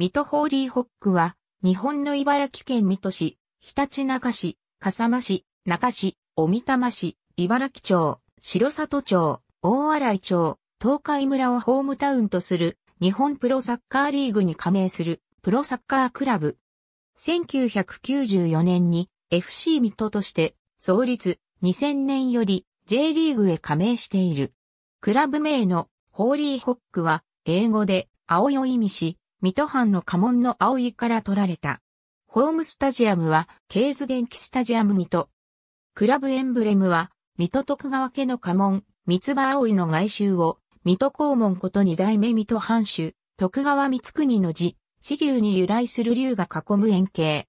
水戸ホーリーホックは、日本の茨城県水戸市、ひたちなか市、笠間市、中市、小美玉市、茨城町、城里町、大洗町、東海村をホームタウンとする日本プロサッカーリーグに加盟するプロサッカークラブ。1994年に FC 水戸として創立2000年より J リーグへ加盟している。クラブ名のホーリーホックは英語で青よ意味し水戸藩の家紋の青いから取られた。ホームスタジアムは、ケーズ電気スタジアム水戸。クラブエンブレムは、水戸徳川家の家紋、三つ葉葵の外周を、水戸黄門こと二代目水戸藩主、徳川光国の字、支流に由来する竜が囲む円形。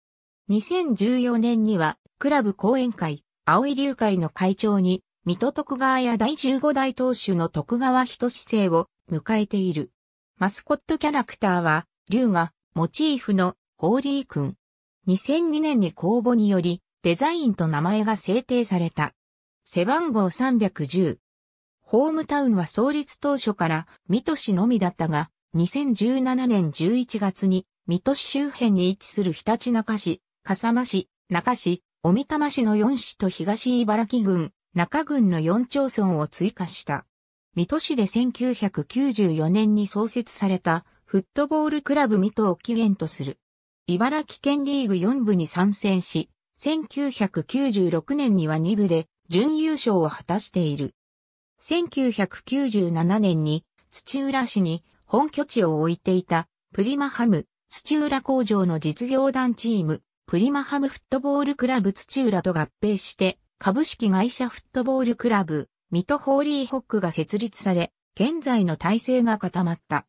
2014年には、クラブ講演会、葵竜会の会長に、水戸徳川や第15代当主の徳川人志生を迎えている。マスコットキャラクターは、竜がモチーフのホーリー君。2002年に公募により、デザインと名前が制定された。背番号310。ホームタウンは創立当初から水戸市のみだったが、2017年11月に水戸市周辺に位置するひたちなか市、笠間市、中市、小美玉市の4市と東茨城郡、中郡の4町村を追加した。水戸市で1994年に創設されたフットボールクラブ水戸を起源とする。茨城県リーグ4部に参戦し、1996年には2部で準優勝を果たしている。1997年に土浦市に本拠地を置いていたプリマハム土浦工場の実業団チームプリマハムフットボールクラブ土浦と合併して株式会社フットボールクラブ水戸ホーリーホックが設立され、現在の体制が固まった。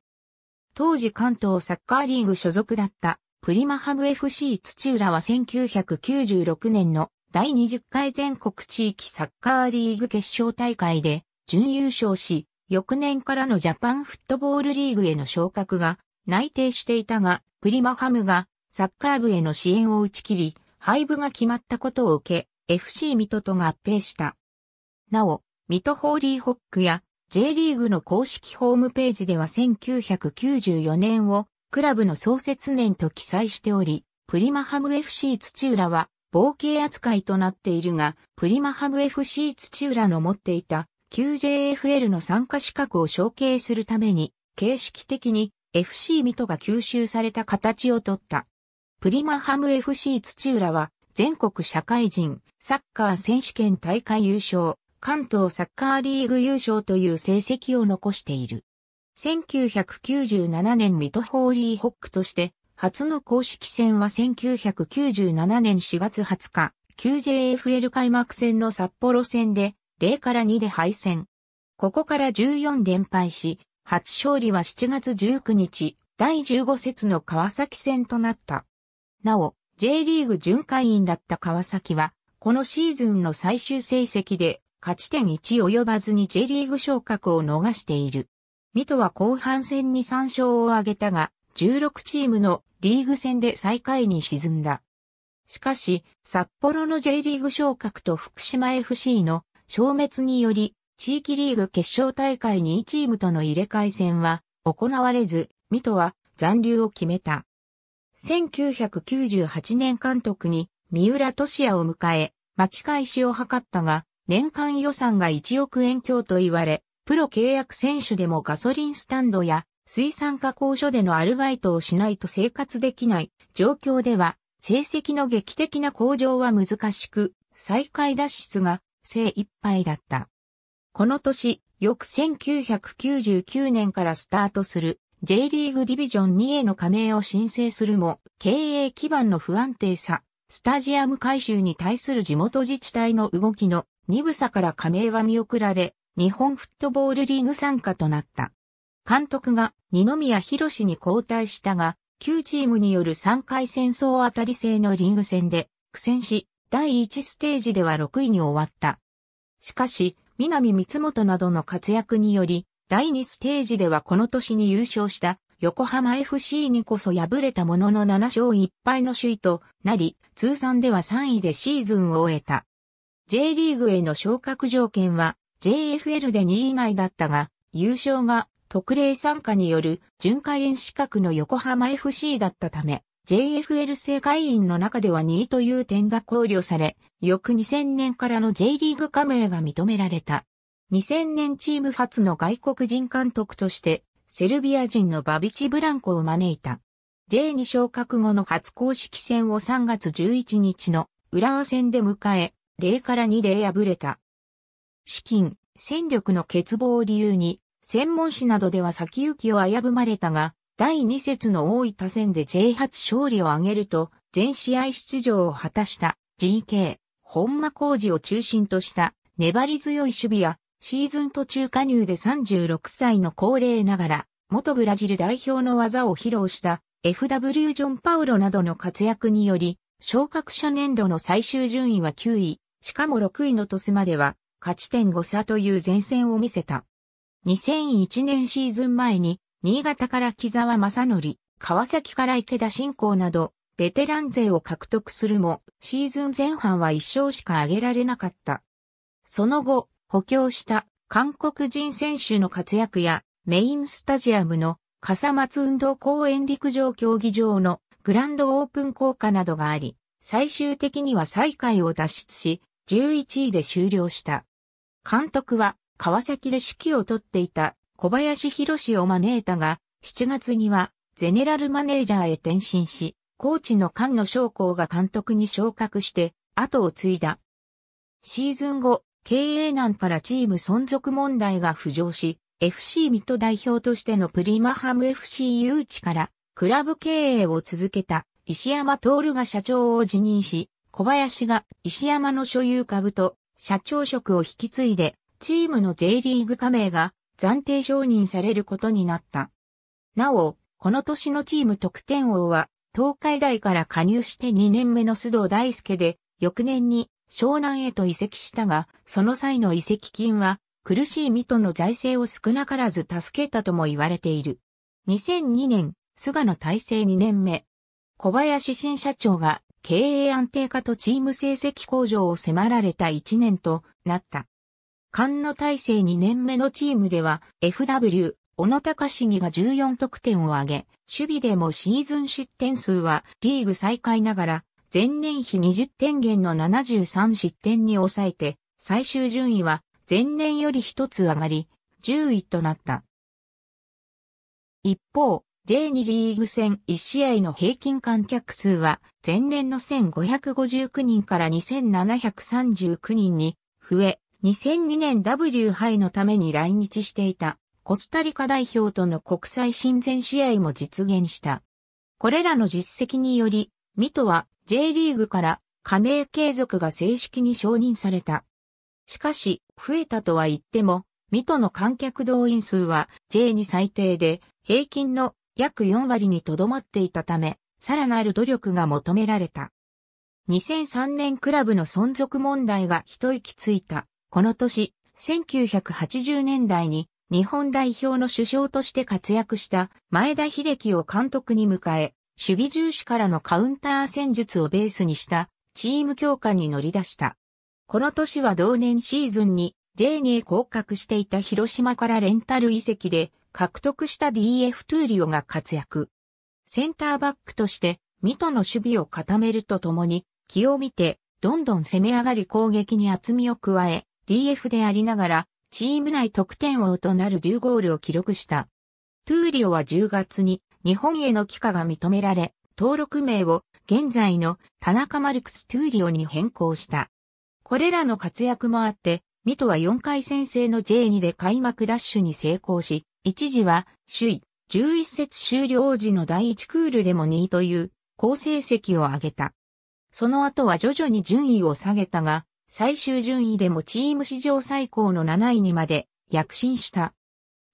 当時関東サッカーリーグ所属だったプリマハム FC 土浦は1996年の第20回全国地域サッカーリーグ決勝大会で準優勝し、翌年からのジャパンフットボールリーグへの昇格が内定していたが、プリマハムがサッカー部への支援を打ち切り、廃部が決まったことを受け、FC 水戸と合併した。なお、ミトホーリーホックや J リーグの公式ホームページでは1994年をクラブの創設年と記載しており、プリマハム FC 土浦は冒険扱いとなっているが、プリマハム FC 土浦の持っていた QJFL の参加資格を承継するために、形式的に FC 水戸が吸収された形をとった。プリマハム FC 土浦は全国社会人サッカー選手権大会優勝、関東サッカーリーグ優勝という成績を残している。1997年ミトホーリーホックとして、初の公式戦は1997年4月20日、9JFL 開幕戦の札幌戦で、0から2で敗戦。ここから14連敗し、初勝利は7月19日、第15節の川崎戦となった。なお、J リーグ巡回員だった川崎は、このシーズンの最終成績で勝ち点1及ばずに J リーグ昇格を逃している。水戸は後半戦に3勝を挙げたが、16チームのリーグ戦で最下位に沈んだ。しかし、札幌の J リーグ昇格と福島 FC の消滅により、地域リーグ決勝大会に2チームとの入れ替え戦は行われず、水戸は残留を決めた。1998年監督に三浦俊也を迎え、巻き返しを図ったが、年間予算が1億円強と言われ、プロ契約選手でもガソリンスタンドや水産加工所でのアルバイトをしないと生活できない状況では、成績の劇的な向上は難しく、再開脱出が精一杯だった。この年、翌1999年からスタートする J リーグディビジョン2への加盟を申請するも、経営基盤の不安定さ、スタジアム改修に対する地元自治体の動きの2部差から加盟は見送られ、日本フットボールリーグ参加となった。監督が二宮博士に交代したが、9チームによる3回戦争当たり制のリーグ戦で苦戦し、第1ステージでは6位に終わった。しかし、南光本などの活躍により、第2ステージではこの年に優勝した横浜 FC にこそ敗れたものの7勝1敗の首位となり、通算では3位でシーズンを終えた。J リーグへの昇格条件は JFL で2位以内だったが、優勝が特例参加による巡回演資格の横浜 FC だったため、JFL 正会員の中では2位という点が考慮され、翌2000年からの J リーグ加盟が認められた。2000年チーム初の外国人監督として、セルビア人のバビチ・ブランコを招いた。J に昇格後の初公式戦を3月11日の浦和戦で迎え、0から2で敗れた。資金、戦力の欠乏を理由に、専門誌などでは先行きを危ぶまれたが、第2節の大分戦で J8 勝利を挙げると、全試合出場を果たした GK、本間工事を中心とした粘り強い守備や、シーズン途中加入で36歳の高齢ながら、元ブラジル代表の技を披露した FW ジョンパウロなどの活躍により、昇格者年度の最終順位は9位、しかも6位のトスまでは勝ち点5差という前線を見せた。2001年シーズン前に、新潟から木沢正則、川崎から池田信仰など、ベテラン勢を獲得するも、シーズン前半は1勝しか挙げられなかった。その後、補強した韓国人選手の活躍や、メインスタジアムの笠松運動公園陸上競技場のグランドオープン効果などがあり、最終的には最下位を脱出し、11位で終了した。監督は川崎で指揮を取っていた小林博士を招いたが、7月にはゼネラルマネージャーへ転身し、コーチの菅野将校が監督に昇格して後を継いだ。シーズン後、経営難からチーム存続問題が浮上し、FC 水戸代表としてのプリマハム FC 誘致からクラブ経営を続けた石山徹が社長を辞任し、小林が石山の所有株と社長職を引き継いで、チームの J リーグ加盟が暫定承認されることになった。なお、この年のチーム得点王は、東海大から加入して2年目の須藤大輔で、翌年に湘南へと移籍したが、その際の移籍金は、苦しい水戸の財政を少なからず助けたとも言われている。2002年、菅野体制2年目。小林新社長が経営安定化とチーム成績向上を迫られた1年となった。菅野体制2年目のチームでは FW、小野高市が14得点を挙げ、守備でもシーズン失点数はリーグ再開ながら、前年比20点減の73失点に抑えて、最終順位は前年より1つ上がり、10位となった。一方、J2 リーグ戦1試合の平均観客数は前年の1559人から2739人に増え、2002年 W 杯のために来日していたコスタリカ代表との国際親善試合も実現した。これらの実績により、ミトは J リーグから加盟継続が正式に承認された。しかし、増えたとは言っても、ミトの観客動員数は J に最低で、平均の約4割にとどまっていたため、さらなる努力が求められた。2003年クラブの存続問題が一息ついた。この年、1980年代に日本代表の首相として活躍した前田秀樹を監督に迎え、守備重視からのカウンター戦術をベースにしたチーム強化に乗り出した。この年は同年シーズンに J に降格していた広島からレンタル遺跡で獲得した DF トゥーリオが活躍。センターバックとして、ミトの守備を固めるとともに、気を見て、どんどん攻め上がり攻撃に厚みを加え、DF でありながら、チーム内得点王となる10ゴールを記録した。トゥーリオは10月に日本への帰化が認められ、登録名を現在の田中マルクス・トゥーリオに変更した。これらの活躍もあって、ミトは4回戦制の J2 で開幕ダッシュに成功し、一時は首位、11節終了時の第1クールでも2位という好成績を上げた。その後は徐々に順位を下げたが、最終順位でもチーム史上最高の7位にまで躍進した。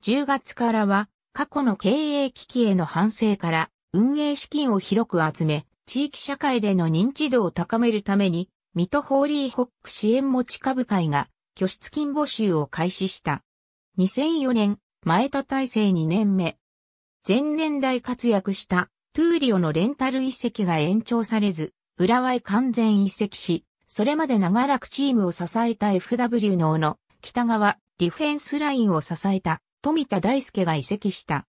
10月からは過去の経営危機への反省から運営資金を広く集め、地域社会での認知度を高めるために、ミトホーリーホック支援持ち株会が拠出金募集を開始した。2004年、前田大成2年目。前年代活躍したトゥーリオのレンタル移籍が延長されず、浦和へ完全移籍し、それまで長らくチームを支えた FW の尾の北側、ディフェンスラインを支えた富田大輔が移籍した。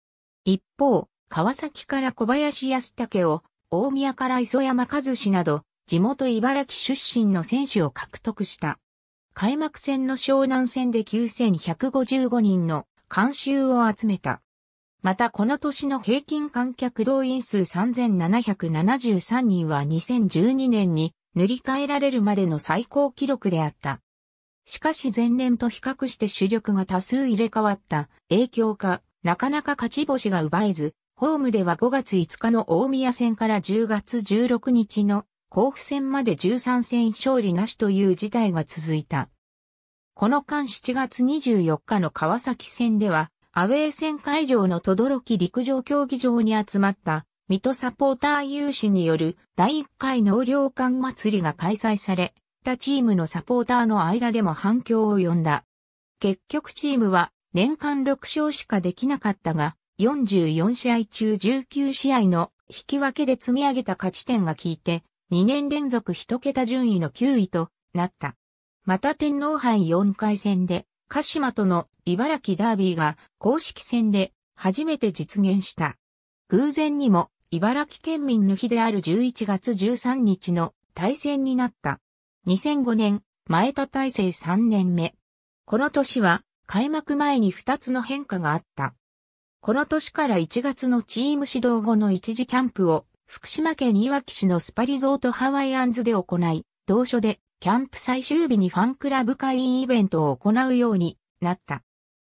一方、川崎から小林康武を、大宮から磯山和志など、地元茨城出身の選手を獲得した。開幕戦の湘南戦で9155人の観衆を集めた。またこの年の平均観客動員数3773人は2012年に塗り替えられるまでの最高記録であった。しかし前年と比較して主力が多数入れ替わった影響か、なかなか勝ち星が奪えず、ホームでは5月5日の大宮戦から10月16日の甲府戦まで13戦勝利なしという事態が続いた。この間7月24日の川崎戦では、アウェー戦会場の轟陸上競技場に集まった水戸サポーター有志による第1回農業館祭りが開催され、他チームのサポーターの間でも反響を呼んだ。結局チームは年間6勝しかできなかったが、44試合中19試合の引き分けで積み上げた勝ち点が効いて、2年連続1桁順位の9位となった。また天皇杯4回戦で、鹿島との茨城ダービーが公式戦で初めて実現した。偶然にも茨城県民の日である11月13日の対戦になった。2005年、前田大成3年目。この年は開幕前に2つの変化があった。この年から1月のチーム指導後の一時キャンプを福島県いわき市のスパリゾートハワイアンズで行い、同所でキャンプ最終日にファンクラブ会員イベントを行うようになった。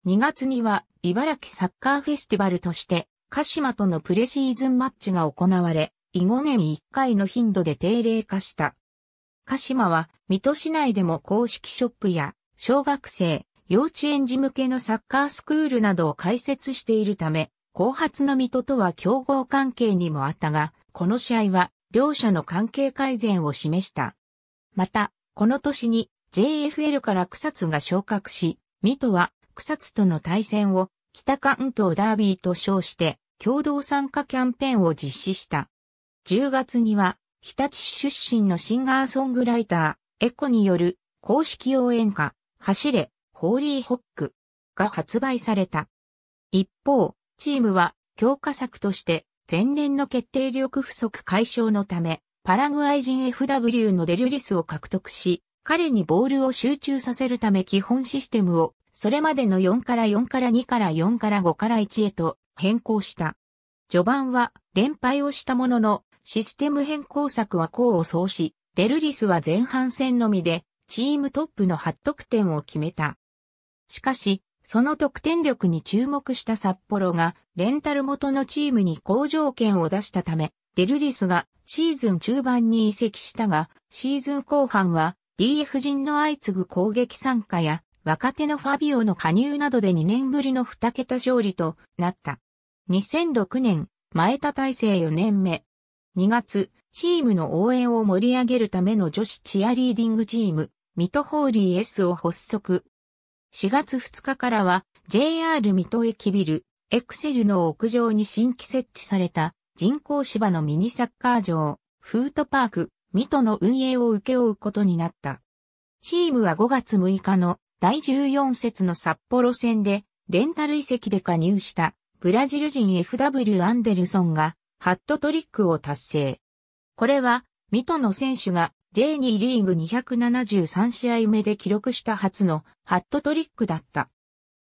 2月には茨城サッカーフェスティバルとして鹿島とのプレシーズンマッチが行われ、以後年1回の頻度で定例化した。鹿島は水戸市内でも公式ショップや小学生、幼稚園児向けのサッカースクールなどを開設しているため、後発の水戸とは競合関係にもあったが、この試合は両者の関係改善を示した。また、この年に JFL から草津が昇格し、水戸は草津との対戦を北関東ダービーと称して共同参加キャンペーンを実施した。10月には日立市出身のシンガーソングライター、エコによる公式応援歌、走れ、ホーリーホックが発売された。一方、チームは強化策として前年の決定力不足解消のため、パラグアイ人 FW のデルリスを獲得し、彼にボールを集中させるため基本システムを、それまでの4から4から2から4から5から1へと変更した。序盤は連敗をしたものの、システム変更策は功を奏し、デルリスは前半戦のみで、チームトップの8得点を決めた。しかし、その得点力に注目した札幌が、レンタル元のチームに好条件を出したため、デルリスがシーズン中盤に移籍したが、シーズン後半は DF 陣の相次ぐ攻撃参加や若手のファビオの加入などで2年ぶりの2桁勝利となった。2006年、前田大成4年目。2月、チームの応援を盛り上げるための女子チアリーディングチーム、ミトホーリー S を発足。4月2日からは JR 水戸駅ビル、エクセルの屋上に新規設置された人工芝のミニサッカー場、フートパーク、水戸の運営を受け負うことになった。チームは5月6日の第14節の札幌戦で、レンタル移籍で加入したブラジル人 FW アンデルソンがハットトリックを達成。これは、水戸の選手が J2 リーグ273試合目で記録した初のハットトリックだった。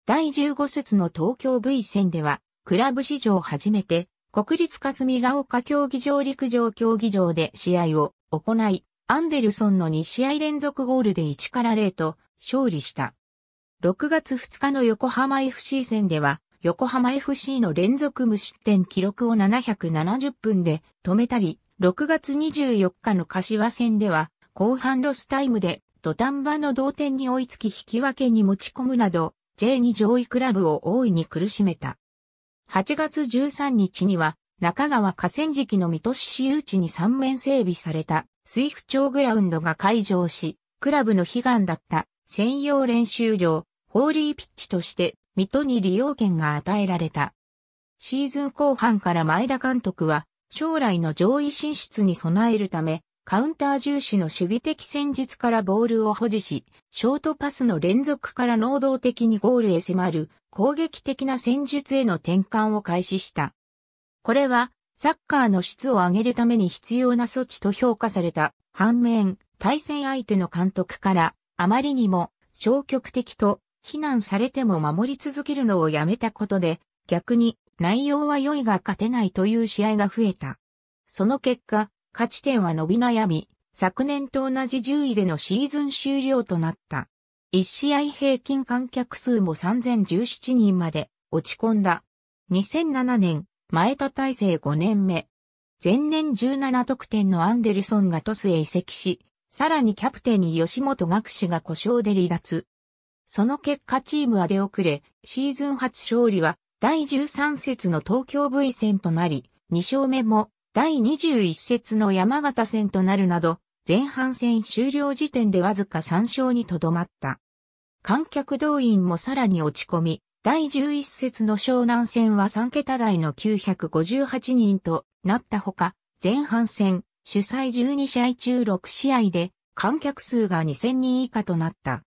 第15節の東京 V 戦では、クラブ史上初めて国立霞ヶ丘競技場陸上競技場で試合を行い、アンデルソンの2試合連続ゴールで1から0と勝利した。6月2日の横浜 FC 戦では、横浜 FC の連続無失点記録を770分で止めたり、6月24日の柏戦では、後半ロスタイムで土壇場の同点に追いつき引き分けに持ち込むなど、J2 上位クラブを大いに苦しめた。8月13日には、中川河川敷の水戸市市有地に3面整備された、水府町グラウンドが開場し、クラブの悲願だった専用練習場、ホーリーピッチとして水戸に利用権が与えられた。シーズン後半から前田監督は将来の上位進出に備えるためカウンター重視の守備的戦術からボールを保持し、ショートパスの連続から能動的にゴールへ迫る攻撃的な戦術への転換を開始した。これは、サッカーの質を上げるために必要な措置と評価された。反面、対戦相手の監督から、あまりにも消極的と非難されても守り続けるのをやめたことで、逆に内容は良いが勝てないという試合が増えた。その結果、勝ち点は伸び悩み、昨年と同じ10位でのシーズン終了となった。1試合平均観客数も3017人まで落ち込んだ。2007年、前田大成5年目。前年17得点のアンデルソンがトスへ移籍し、さらにキャプテンに吉本学士が故障で離脱。その結果チームは出遅れ、シーズン初勝利は第13節の東京 V 戦となり、2勝目も第21節の山形戦となるなど、前半戦終了時点でわずか3勝にとどまった。観客動員もさらに落ち込み、第11節の湘南戦は3桁台の958人となったほか、前半戦、主催12試合中6試合で、観客数が2000人以下となった。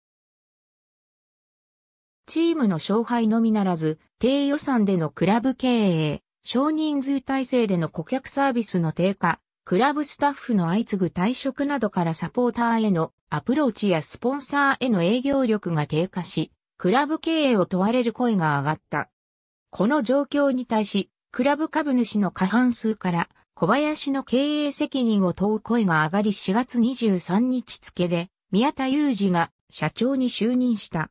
チームの勝敗のみならず、低予算でのクラブ経営、少人数体制での顧客サービスの低下、クラブスタッフの相次ぐ退職などからサポーターへのアプローチやスポンサーへの営業力が低下し、クラブ経営を問われる声が上がった。この状況に対し、クラブ株主の過半数から小林の経営責任を問う声が上がり4月23日付で宮田裕二が社長に就任した。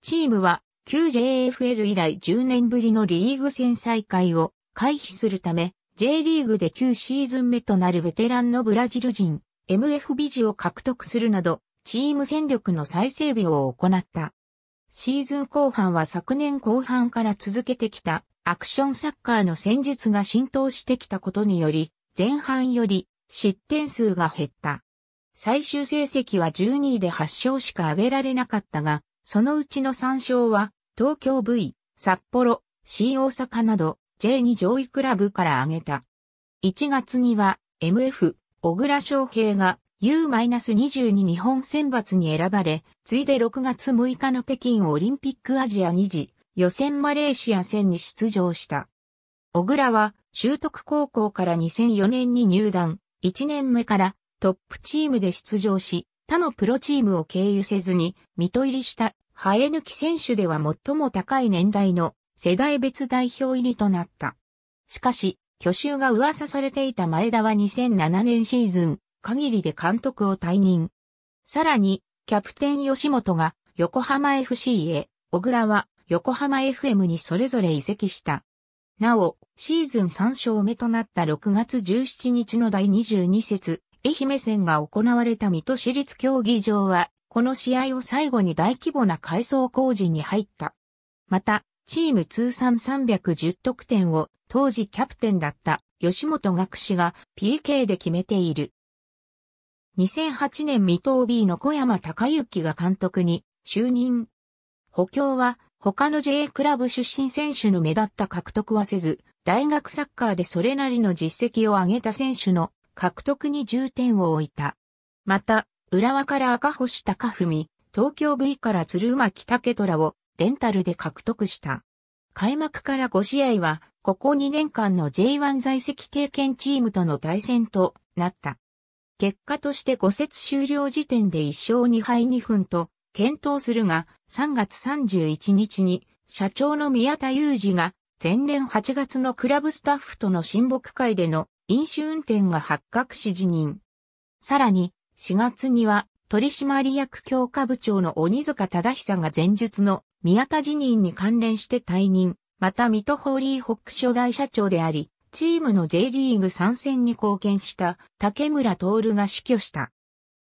チームは旧 JFL 以来10年ぶりのリーグ戦再開を回避するため、J リーグで9シーズン目となるベテランのブラジル人、MF ビジを獲得するなど、チーム戦力の再整備を行った。シーズン後半は昨年後半から続けてきたアクションサッカーの戦術が浸透してきたことにより、前半より失点数が減った。最終成績は12位で8勝しか挙げられなかったが、そのうちの3勝は東京 V、札幌、新大阪など J2 上位クラブから挙げた。1月には MF 小倉翔平が U-22 日本選抜に選ばれ、ついで6月6日の北京オリンピックアジア2次予選マレーシア戦に出場した。小倉は、修徳高校から2004年に入団、1年目からトップチームで出場し、他のプロチームを経由せずに、水戸入りした、生え抜き選手では最も高い年代の世代別代表入りとなった。しかし、去就が噂されていた前田は2007年シーズン、限りで監督を退任。さらに、キャプテン吉本が横浜 FC へ、小倉は横浜 FM にそれぞれ移籍した。なお、シーズン3勝目となった6月17日の第22節、愛媛戦が行われた水戸市立競技場は、この試合を最後に大規模な改装工事に入った。また、チーム通算310得点を当時キャプテンだった吉本学士が PK で決めている。2008年未戸 b の小山隆之が監督に就任。補強は他の JA クラブ出身選手の目立った獲得はせず、大学サッカーでそれなりの実績を上げた選手の獲得に重点を置いた。また、浦和から赤星高文、東京 V から鶴巻竹虎をレンタルで獲得した。開幕から5試合は、ここ2年間の J1 在籍経験チームとの対戦となった。結果として5節終了時点で1勝2敗2分と検討するが、3月31日に社長の宮田裕二が前年8月のクラブスタッフとの親睦会での飲酒運転が発覚し辞任。さらに、4月には取締役強化部長の鬼塚忠久が前述の宮田辞任に関連して退任、また水戸ホーリーホック初代社長であり、チームの J リーグ参戦に貢献した竹村徹が死去した。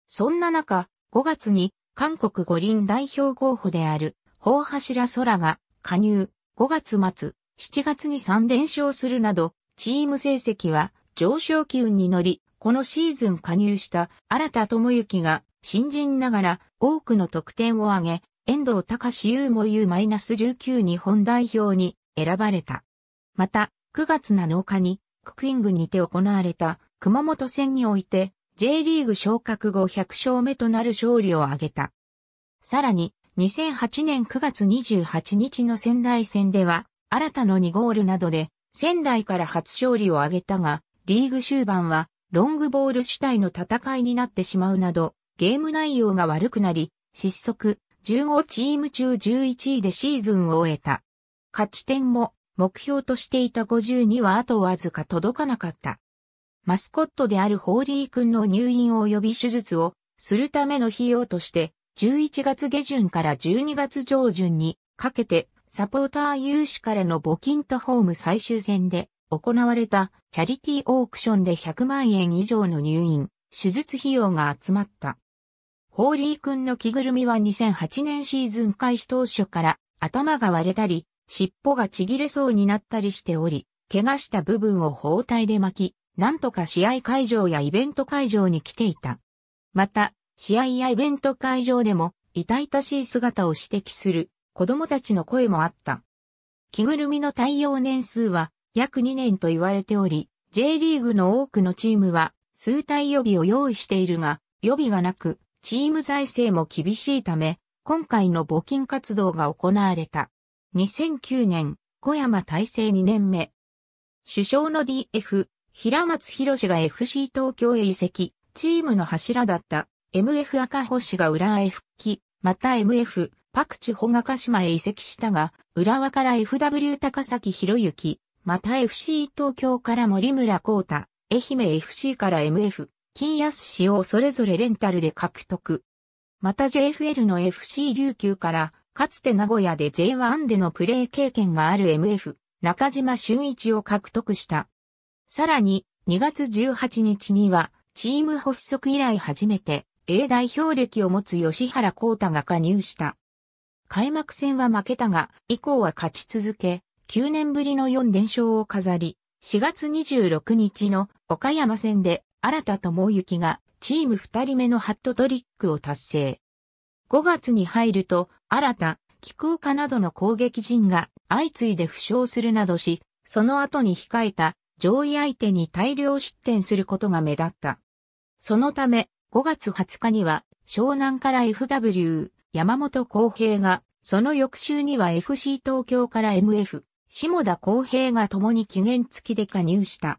そんな中、5月に韓国五輪代表候補である、大柱空が加入、5月末、7月に3連勝するなど、チーム成績は上昇機運に乗り、このシーズン加入した新田智之が新人ながら多くの得点を挙げ、遠藤隆優も U-19 日本代表に選ばれた。また、9月7日にククイングにて行われた熊本戦において J リーグ昇格後100勝目となる勝利を挙げた。さらに、2008年9月28日の仙台戦では、新たの2ゴールなどで、仙台から初勝利を挙げたが、リーグ終盤は、ロングボール主体の戦いになってしまうなど、ゲーム内容が悪くなり、失速、15チーム中11位でシーズンを終えた。勝ち点も目標としていた5にはあとわずか届かなかった。マスコットであるホーリー君の入院及び手術をするための費用として、11月下旬から12月上旬にかけてサポーター有志からの募金とホーム最終戦で行われたチャリティーオークションで100万円以上の入院、手術費用が集まった。ホーリー君の着ぐるみは2008年シーズン開始当初から頭が割れたり、尻尾がちぎれそうになったりしており、怪我した部分を包帯で巻き、なんとか試合会場やイベント会場に来ていた。また、試合やイベント会場でも、痛々しい姿を指摘する子供たちの声もあった。着ぐるみの対応年数は約2年と言われており、J リーグの多くのチームは数体予備を用意しているが、予備がなく、チーム財政も厳しいため、今回の募金活動が行われた。2009年、小山大成2年目。首相の DF、平松博が FC 東京へ移籍、チームの柱だった MF 赤星が浦和へ復帰、また MF、パクチュホが鹿島へ移籍したが、浦和から FW 高崎博之、また FC 東京から森村光太、愛媛 FC から MF、金安氏をそれぞれレンタルで獲得。また JFL の FC 琉球から、かつて名古屋で J1 でのプレー経験がある MF、中島俊一を獲得した。さらに、2月18日には、チーム発足以来初めて、A 代表歴を持つ吉原幸太が加入した。開幕戦は負けたが、以降は勝ち続け、9年ぶりの4連勝を飾り、4月26日の岡山戦で新田智之がチーム二人目のハットトリックを達成。5月に入ると、新田、気空化などの攻撃陣が相次いで負傷するなどし、その後に控えた上位相手に大量失点することが目立った。そのため、5月20日には湘南から FW、山本公平が、その翌週には FC 東京から MF、下田公平が共に期限付きで加入した。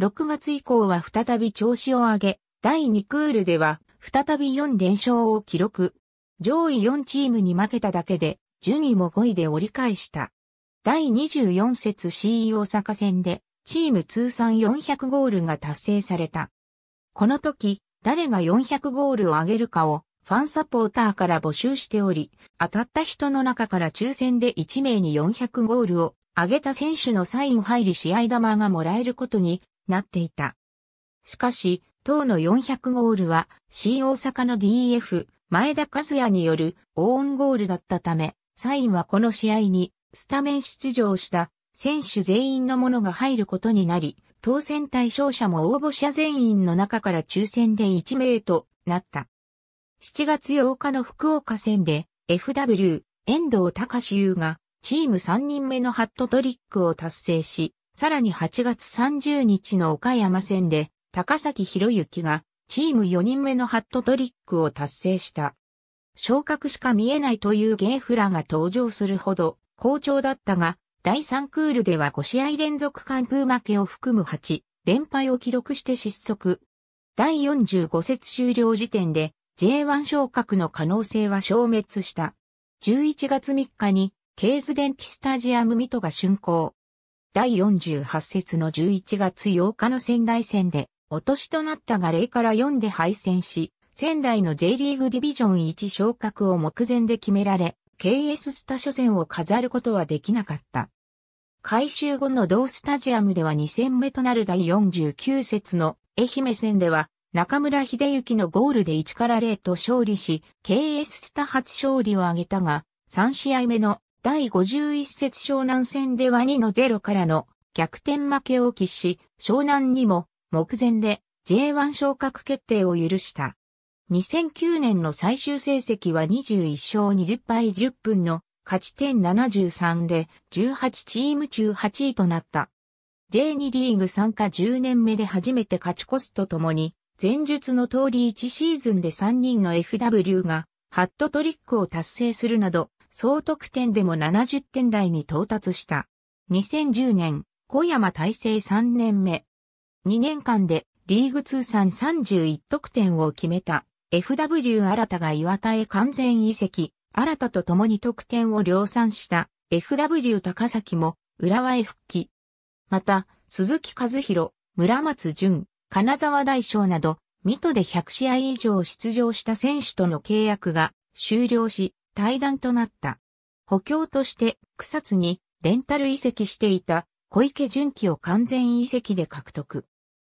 6月以降は再び調子を上げ、第2クールでは再び4連勝を記録。上位4チームに負けただけで、順位も5位で折り返した。第24節 CE 大阪戦で、チーム通算400ゴールが達成された。この時、誰が400ゴールを挙げるかを、ファンサポーターから募集しており、当たった人の中から抽選で1名に400ゴールを挙げた選手のサイン入り試合玉がもらえることになっていた。しかし、当の400ゴールは、新大阪の DF、前田和也によるオーンゴールだったため、サインはこの試合にスタメン出場した選手全員のものが入ることになり、当選対象者も応募者全員の中から抽選で1名となった。7月8日の福岡戦で FW 遠藤隆優がチーム3人目のハットトリックを達成し、さらに8月30日の岡山戦で、高崎博之がチーム4人目のハットトリックを達成した。昇格しか見えないというゲーフラが登場するほど好調だったが、第3クールでは5試合連続完封負けを含む8連敗を記録して失速。第45節終了時点で J1 昇格の可能性は消滅した。11月3日にケーズ電気スタジアムミトが竣工。第48節の11月8日の仙台戦で、落としとなったが0から4で敗戦し、仙台の J リーグディビジョン1昇格を目前で決められ、KS スタ初戦を飾ることはできなかった。改修後の同スタジアムでは2戦目となる第49節の愛媛戦では、中村秀幸のゴールで1から0と勝利し、KS スタ初勝利を挙げたが、3試合目の第51節湘南戦では2の0からの逆転負けを喫し、湘南にも目前で J1 昇格決定を許した。2009年の最終成績は21勝20敗10分の勝ち点73で18チーム中8位となった。J2 リーグ参加10年目で初めて勝ち越すとともに、前述の通り1シーズンで3人の FW がハットトリックを達成するなど、総得点でも70点台に到達した。2010年、小山大成3年目。2年間でリーグ通算31得点を決めた FW 新たが岩田へ完全移籍、新たと共に得点を量産した FW 高崎も浦和へ復帰。また、鈴木和弘、村松淳、金沢大将など、水戸で100試合以上出場した選手との契約が終了し、対談となった。補強として草津にレンタル移籍していた小池純喜を完全移籍で獲得。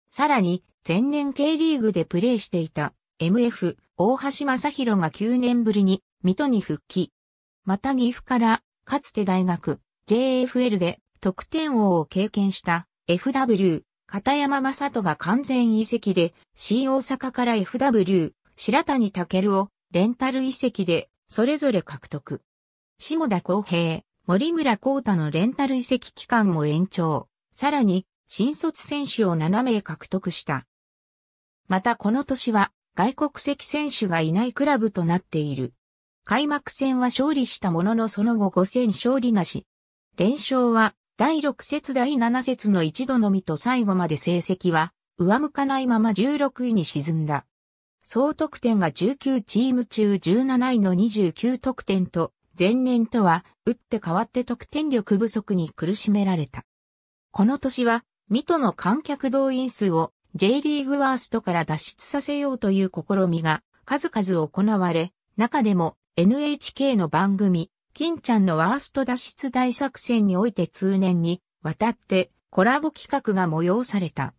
さらに前年 K リーグでプレーしていた MF 大橋正宏が9年ぶりに水戸に復帰。また岐阜からかつて大学 JFL で得点王を経験した FW 片山正人が完全移籍で新大阪から FW 白谷健をレンタル移籍でそれぞれ獲得。下田公平、森村光太のレンタル移籍期間も延長。さらに、新卒選手を7名獲得した。またこの年は、外国籍選手がいないクラブとなっている。開幕戦は勝利したもののその後5戦勝利なし。連勝は、第6節第7節の一度のみと最後まで成績は、上向かないまま16位に沈んだ。総得点が19チーム中17位の29得点と、前年とは、打って変わって得点力不足に苦しめられた。この年は、水戸の観客動員数を J リーグワーストから脱出させようという試みが数々行われ、中でも NHK の番組、金ちゃんのワースト脱出大作戦において通年にわたってコラボ企画が催された。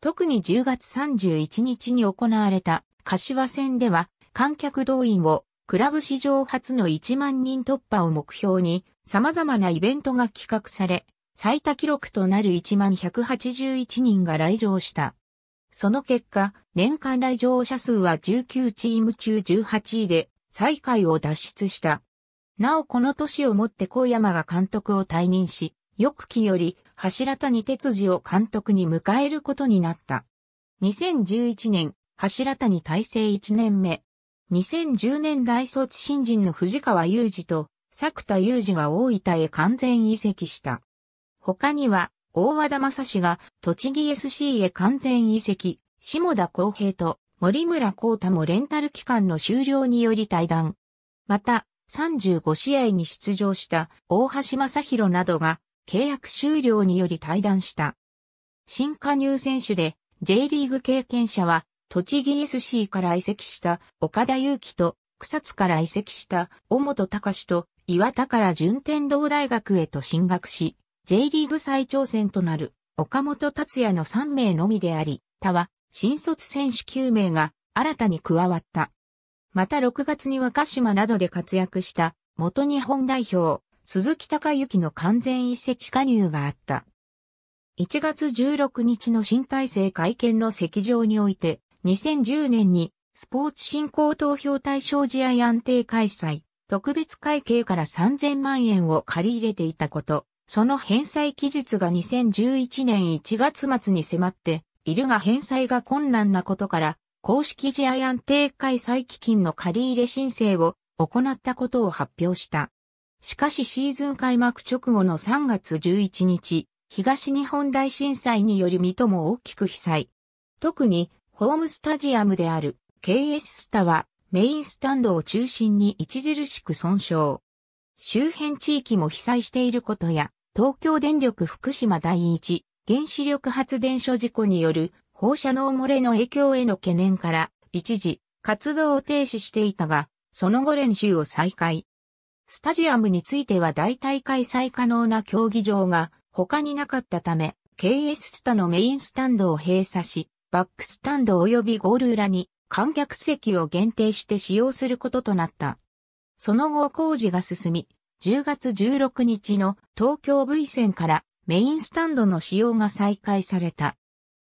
特に10月31日に行われた柏戦では観客動員をクラブ史上初の1万人突破を目標に様々なイベントが企画され、最多記録となる1万181人が来場した。その結果、年間来場者数は19チーム中18位で最下位を脱出した。なおこの年をもって小山が監督を退任し、翌期より柱谷哲司を監督に迎えることになった。2011年、柱谷体制1年目。2010年来卒新人の藤川雄二と作田雄二が大分へ完全移籍した。他には、大和田正史が栃木 SC へ完全移籍、下田光平と森村光太もレンタル期間の終了により退団。また、35試合に出場した大橋正宏などが契約終了により退団した。新加入選手で J リーグ経験者は栃木 SC から移籍した岡田祐樹と草津から移籍した尾本隆と岩田から順天堂大学へと進学し、J リーグ再挑戦となる岡本達也の3名のみであり、他は新卒選手9名が新たに加わった。また6月には鹿島などで活躍した元日本代表、鈴木隆之の完全移籍加入があった。1月16日の新体制会見の席上において、2010年にスポーツ振興投票対象試合安定開催、特別会計から3000万円を借り入れていたこと、その返済期日が2011年1月末に迫っているが返済が困難なことから、公式試合安定開催基金の借り入れ申請を行ったことを発表した。しかしシーズン開幕直後の3月11日、東日本大震災により水戸も大きく被災。特にホームスタジアムである KS スタはメインスタンドを中心に著しく損傷。周辺地域も被災していることや、東京電力福島第一原子力発電所事故による放射能漏れの影響への懸念から、一時活動を停止していたが、その後練習を再開。スタジアムについては大体開催可能な競技場が他になかったため、KS スタのメインスタンドを閉鎖し、バックスタンド及びゴール裏に観客席を限定して使用することとなった。その後工事が進み、10月16日の東京 V 線からメインスタンドの使用が再開された。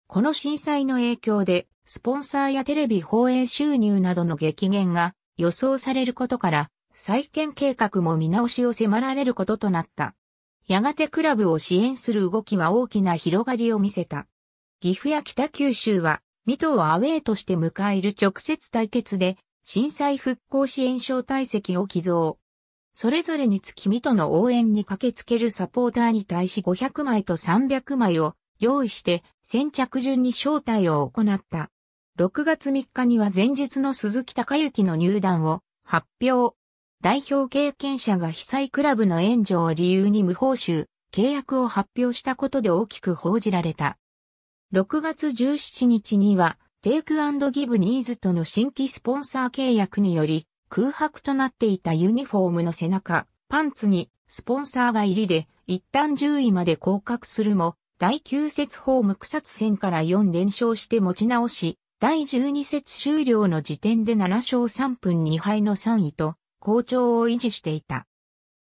この震災の影響で、スポンサーやテレビ放映収入などの激減が予想されることから、再建計画も見直しを迫られることとなった。やがてクラブを支援する動きは大きな広がりを見せた。岐阜や北九州は、水戸をアウェーとして迎える直接対決で、震災復興支援招待席を寄贈。それぞれにつき水戸の応援に駆けつけるサポーターに対し500枚と300枚を用意して先着順に招待を行った。6月3日には前日の鈴木隆之の入団を発表。代表経験者が被災クラブの援助を理由に無報酬、契約を発表したことで大きく報じられた。6月17日には、テイクギブニーズとの新規スポンサー契約により、空白となっていたユニフォームの背中、パンツに、スポンサーが入りで、一旦10位まで降格するも、第9節ホーム草津戦から4連勝して持ち直し、第12節終了の時点で7勝3分2敗の3位と、好調を維持していた。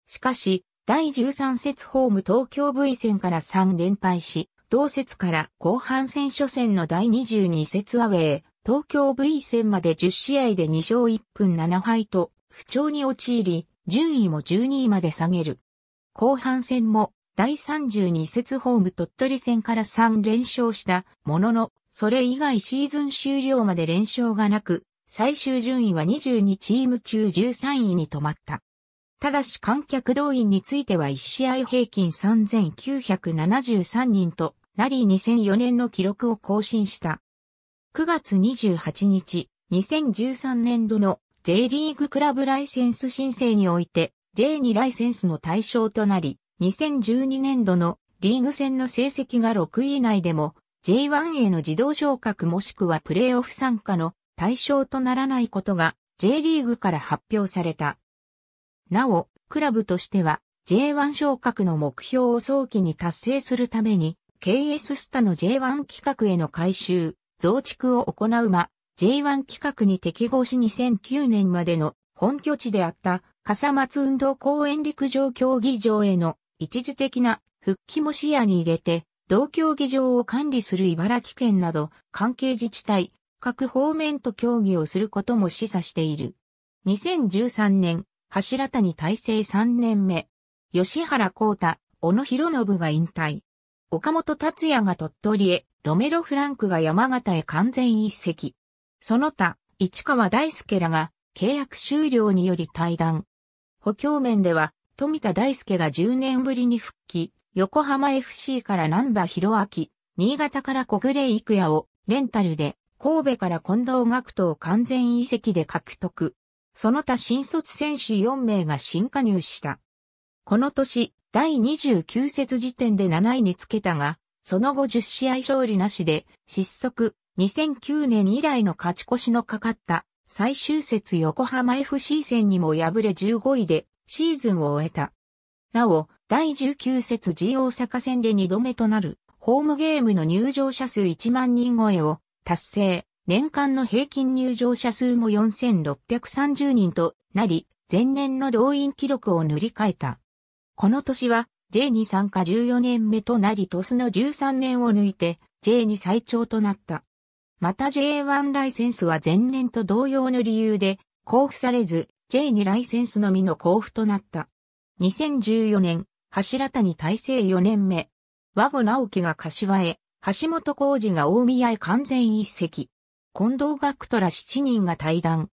しかし、第13節ホーム東京 V 戦から3連敗し、同節から後半戦初戦の第22節アウェー、東京 V 戦まで10試合で2勝1分7敗と不調に陥り、順位も12位まで下げる。後半戦も第32節ホーム鳥取戦から3連勝したものの、それ以外シーズン終了まで連勝がなく、最終順位は22チーム中13位に止まった。ただし観客動員については1試合平均3973人とラリー2004年の記録を更新した。9月28日、2013年度の J リーグクラブライセンス申請において J2 ライセンスの対象となり、2012年度のリーグ戦の成績が6位以内でも J1 への自動昇格もしくはプレーオフ参加の対象とならないことが J リーグから発表された。なお、クラブとしては J1 昇格の目標を早期に達成するために KS スタの J1 企画への改修、増築を行うま、J1 企画に適合し2009年までの本拠地であった笠松運動公園陸上競技場への一時的な復帰も視野に入れて、同競技場を管理する茨城県など関係自治体、各方面と協議をすることも示唆している。2013年、柱谷体制3年目、吉原幸太、小野博信が引退。岡本達也が鳥取へ、ロメロ・フランクが山形へ完全一席。その他、市川大輔らが契約終了により退団。補強面では、富田大輔が10年ぶりに復帰、横浜 FC から南波博明、新潟から小暮育也をレンタルで、神戸から近藤学徒を完全移籍で獲得。その他新卒選手4名が新加入した。この年、第29節時点で7位につけたが、その後10試合勝利なしで失速、2009年以来の勝ち越しのかかった最終節横浜 FC 戦にも敗れ15位でシーズンを終えた。なお、第19節 G 大阪戦で2度目となるホームゲームの入場者数1万人超えを達成。年間の平均入場者数も4630人となり、前年の動員記録を塗り替えた。この年は J に参加14年目となり鳥栖の13年を抜いて J に最長となった。また J1 ライセンスは前年と同様の理由で交付されず J2 ライセンスのみの交付となった。2014年、柱谷大成4年目。和後直樹が柏へ、橋本浩二が大宮へ完全一席。近藤学徒ら7人が対談。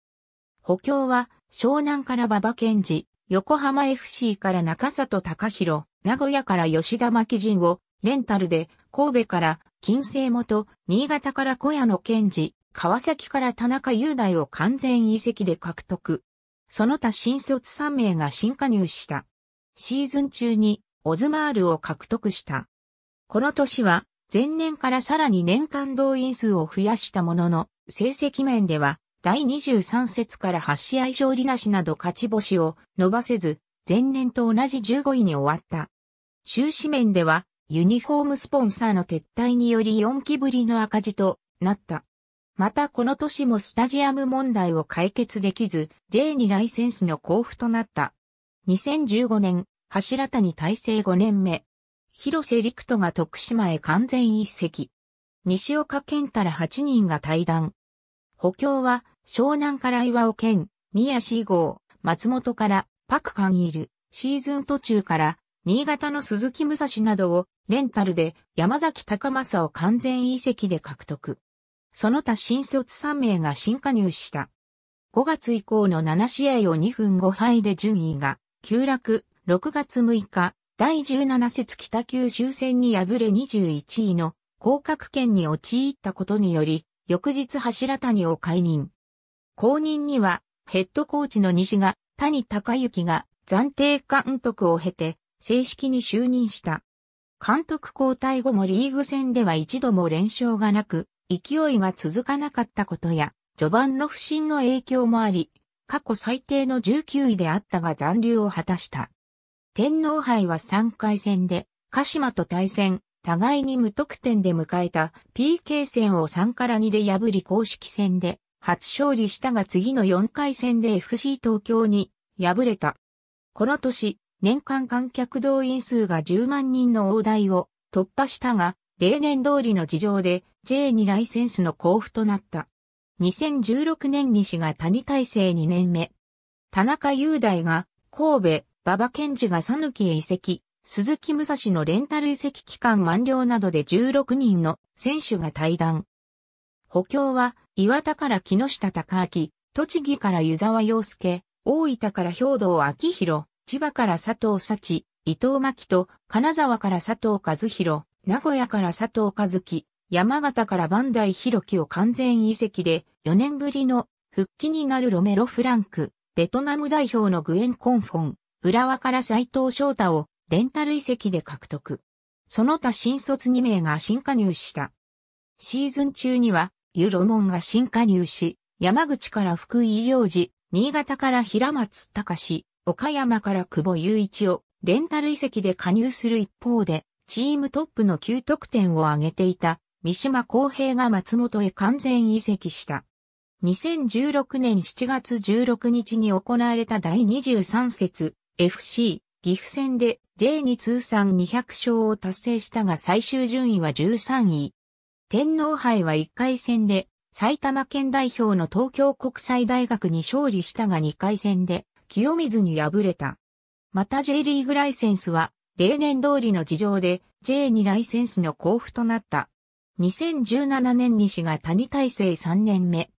補強は湘南から馬場健二、横浜 FC から中里隆弘、名古屋から吉田巻人を、レンタルで、神戸から金星元、新潟から小屋の健治、川崎から田中雄大を完全移籍で獲得。その他新卒3名が新加入した。シーズン中にオズマールを獲得した。この年は前年からさらに年間動員数を増やしたものの、成績面では第23節から8試合勝利なしなど勝ち星を伸ばせず、前年と同じ15位に終わった。終始面では、ユニフォームスポンサーの撤退により4期ぶりの赤字となった。またこの年もスタジアム問題を解決できず、J にライセンスの交付となった。2015年、柱谷体制5年目。広瀬陸斗が徳島へ完全一席。西岡健太ら8人が対談。補強は湘南から岩尾県、宮志号、松本からパクカンいる、シーズン途中から新潟の鈴木武蔵などをレンタルで山崎高政を完全移籍で獲得。その他新卒3名が新加入した。5月以降の7試合を2分5敗で順位が急落、6月6日、第17節北九州戦に敗れ21位の降格圏に陥ったことにより、翌日柱谷を解任。後任には、ヘッドコーチの西が、谷隆之が暫定監督を経て、正式に就任した。監督交代後もリーグ戦では一度も連勝がなく、勢いが続かなかったことや、序盤の不振の影響もあり、過去最低の19位であったが残留を果たした。天皇杯は3回戦で、鹿島と対戦、互いに無得点で迎えた PK 戦を3から2で破り公式戦で初勝利したが次の4回戦で FC 東京に敗れた。この年、年間観客動員数が10万人の大台を突破したが、例年通りの事情で J にライセンスの交付となった。2016年に志が谷大成2年目。田中雄大が神戸、馬場健二が佐抜へ移籍、鈴木武蔵のレンタル移籍期間満了などで16人の選手が退団。補強は、岩田から木下隆明、栃木から湯沢洋介、大分から兵道明宏、千葉から佐藤幸、伊藤真希と、金沢から佐藤和弘、名古屋から佐藤和樹、山形から万代広樹を完全移籍で、4年ぶりの復帰になるロメロ・フランク、ベトナム代表のグエン・コンフォン、浦和から斎藤翔太をレンタル移籍で獲得。その他新卒2名が新加入した。シーズン中にはユロモンが新加入し、山口から福井良治、新潟から平松隆、岡山から久保雄一をレンタル遺跡で加入する一方で、チームトップの9得点を挙げていた三島公平が松本へ完全移籍した。2016年7月16日に行われた第23節 FC 岐阜戦で J に通算200勝を達成したが最終順位は13位。天皇杯は1回戦で、埼玉県代表の東京国際大学に勝利したが2回戦で、清水に敗れた。また J リーグライセンスは、例年通りの事情で J にライセンスの交付となった。2017年西が谷大成3年目。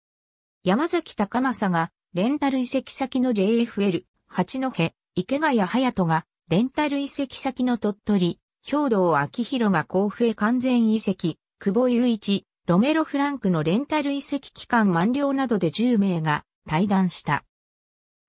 山崎高政がレンタル移籍先の JFL、八戸、池谷隼人がレンタル移籍先の鳥取、兵道明弘が甲府へ完全移籍、久保雄一、ロメロ・フランクのレンタル移籍期間満了などで10名が対談した。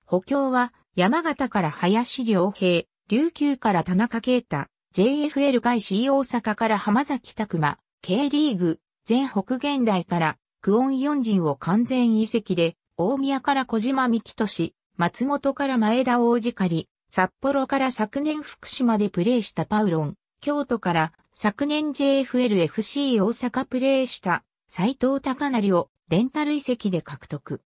補強は山形から林良平、琉球から田中啓太、JFL 外 C 大阪から浜崎拓馬、K リーグ、全北現代からクオン四人を完全移籍で、大宮から小島幹し、松本から前田大子狩り、札幌から昨年福島でプレーしたパウロン、京都から昨年 JFLFC 大阪プレーした斎藤隆成をレンタル移籍で獲得。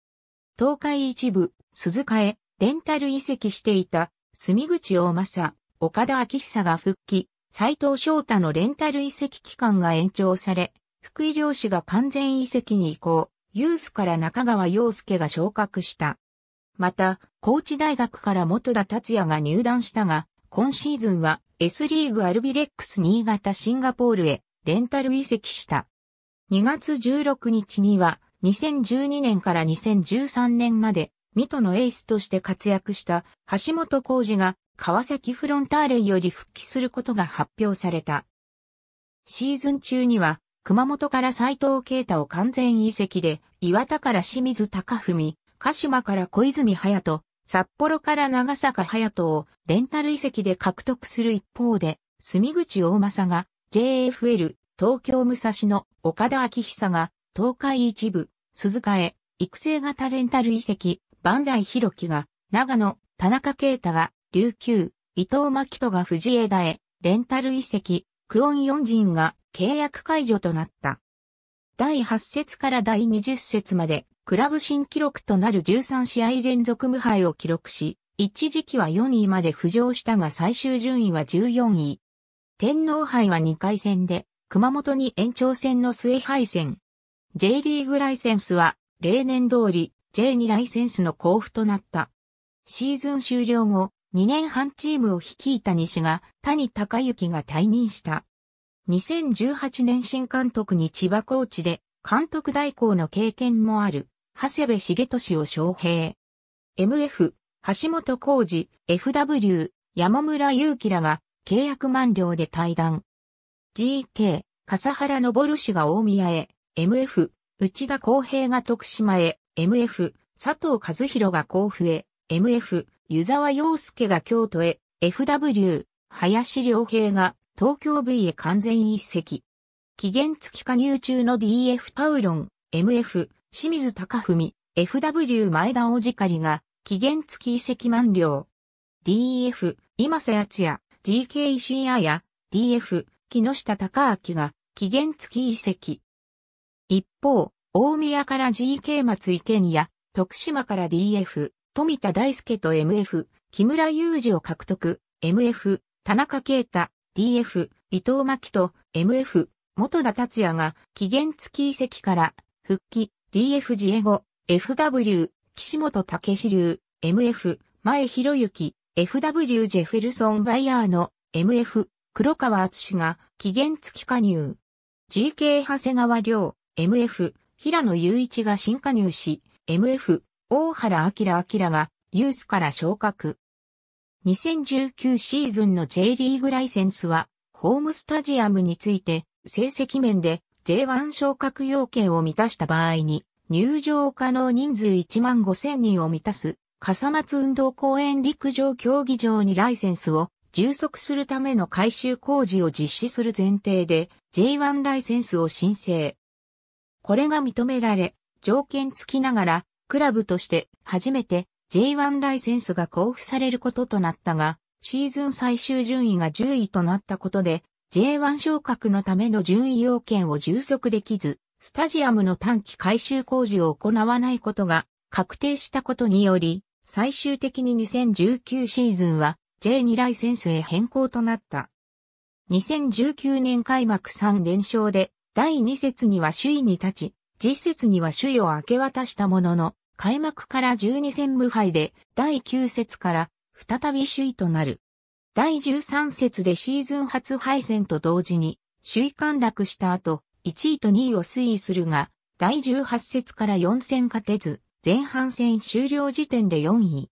東海一部、鈴鹿へレンタル移籍していた、住口大政、岡田昭久が復帰、斎藤翔太のレンタル移籍期間が延長され、福井漁師が完全移籍に移行、ユースから中川洋介が昇格した。また、高知大学から元田達也が入団したが、今シーズンは S リーグアルビレックス新潟シンガポールへレンタル移籍した。2月16日には2012年から2013年まで水戸のエースとして活躍した橋本浩二が川崎フロンターレより復帰することが発表された。シーズン中には熊本から斎藤慶太を完全移籍で岩田から清水隆文、鹿島から小泉隼人、札幌から長坂隼人をレンタル移籍で獲得する一方で、住口大政が JFL 東京武蔵野岡田明久が東海一部鈴鹿へ育成型レンタル移籍万代広樹が長野田中啓太が琉球伊藤真紀人が藤枝へレンタル移籍クオン四人が契約解除となった。第8節から第20節までクラブ新記録となる13試合連続無敗を記録し、一時期は4位まで浮上したが最終順位は14位。天皇杯は2回戦で、熊本に延長戦の末敗戦。J リーグライセンスは、例年通り J2 ライセンスの交付となった。シーズン終了後、2年半チームを率いた西が谷隆之が退任した。2018年新監督に千葉コーチで監督代行の経験もある。長谷部重俊を招聘。MF、橋本浩二、FW、山村祐樹らが契約満了で退団。GK、笠原昇氏が大宮へ、MF、内田康平が徳島へ、MF、佐藤和弘が甲府へ、MF、湯沢洋介が京都へ、FW、林良平が東京 V へ完全一席。期限付き加入中の DF パウロン、MF、清水隆文、FW 前田大りが、期限付き遺跡満了。DF、今瀬敦也、GK 石井や DF、木下隆明が、期限付き遺跡。一方、大宮から GK 松井健也、徳島から DF、富田大輔と MF、木村祐二を獲得、MF、田中啓太、DF、伊藤真希と MF、元田達也が期限付き遺跡から復帰、DF ジエゴ、FW、岸本武史流、MF、前博之、FW ジェフェルソン・バイヤーの、MF、黒川敦が、期限付き加入。GK 長谷川亮、MF、平野雄一が新加入し、MF、大原明明が、ユースから昇格。2019シーズンの J リーグライセンスは、ホームスタジアムについて、成績面で J1 昇格要件を満たした場合に、入場可能人数1万5千人を満たす、笠松運動公園陸上競技場にライセンスを充足するための改修工事を実施する前提で J1 ライセンスを申請。これが認められ、条件付きながら、クラブとして初めて J1 ライセンスが交付されることとなったが、シーズン最終順位が10位となったことで、J1 昇格のための順位要件を充足できず、スタジアムの短期改修工事を行わないことが確定したことにより、最終的に2019シーズンは J2 ライセンスへ変更となった。2019年開幕3連勝で、第2節には首位に立ち、次節には首位を明け渡したものの、開幕から12戦無敗で、第9節から再び首位となる。第13節でシーズン初敗戦と同時に、首位陥落した後、1位と2位を推移するが、第18節から4戦勝てず、前半戦終了時点で4位。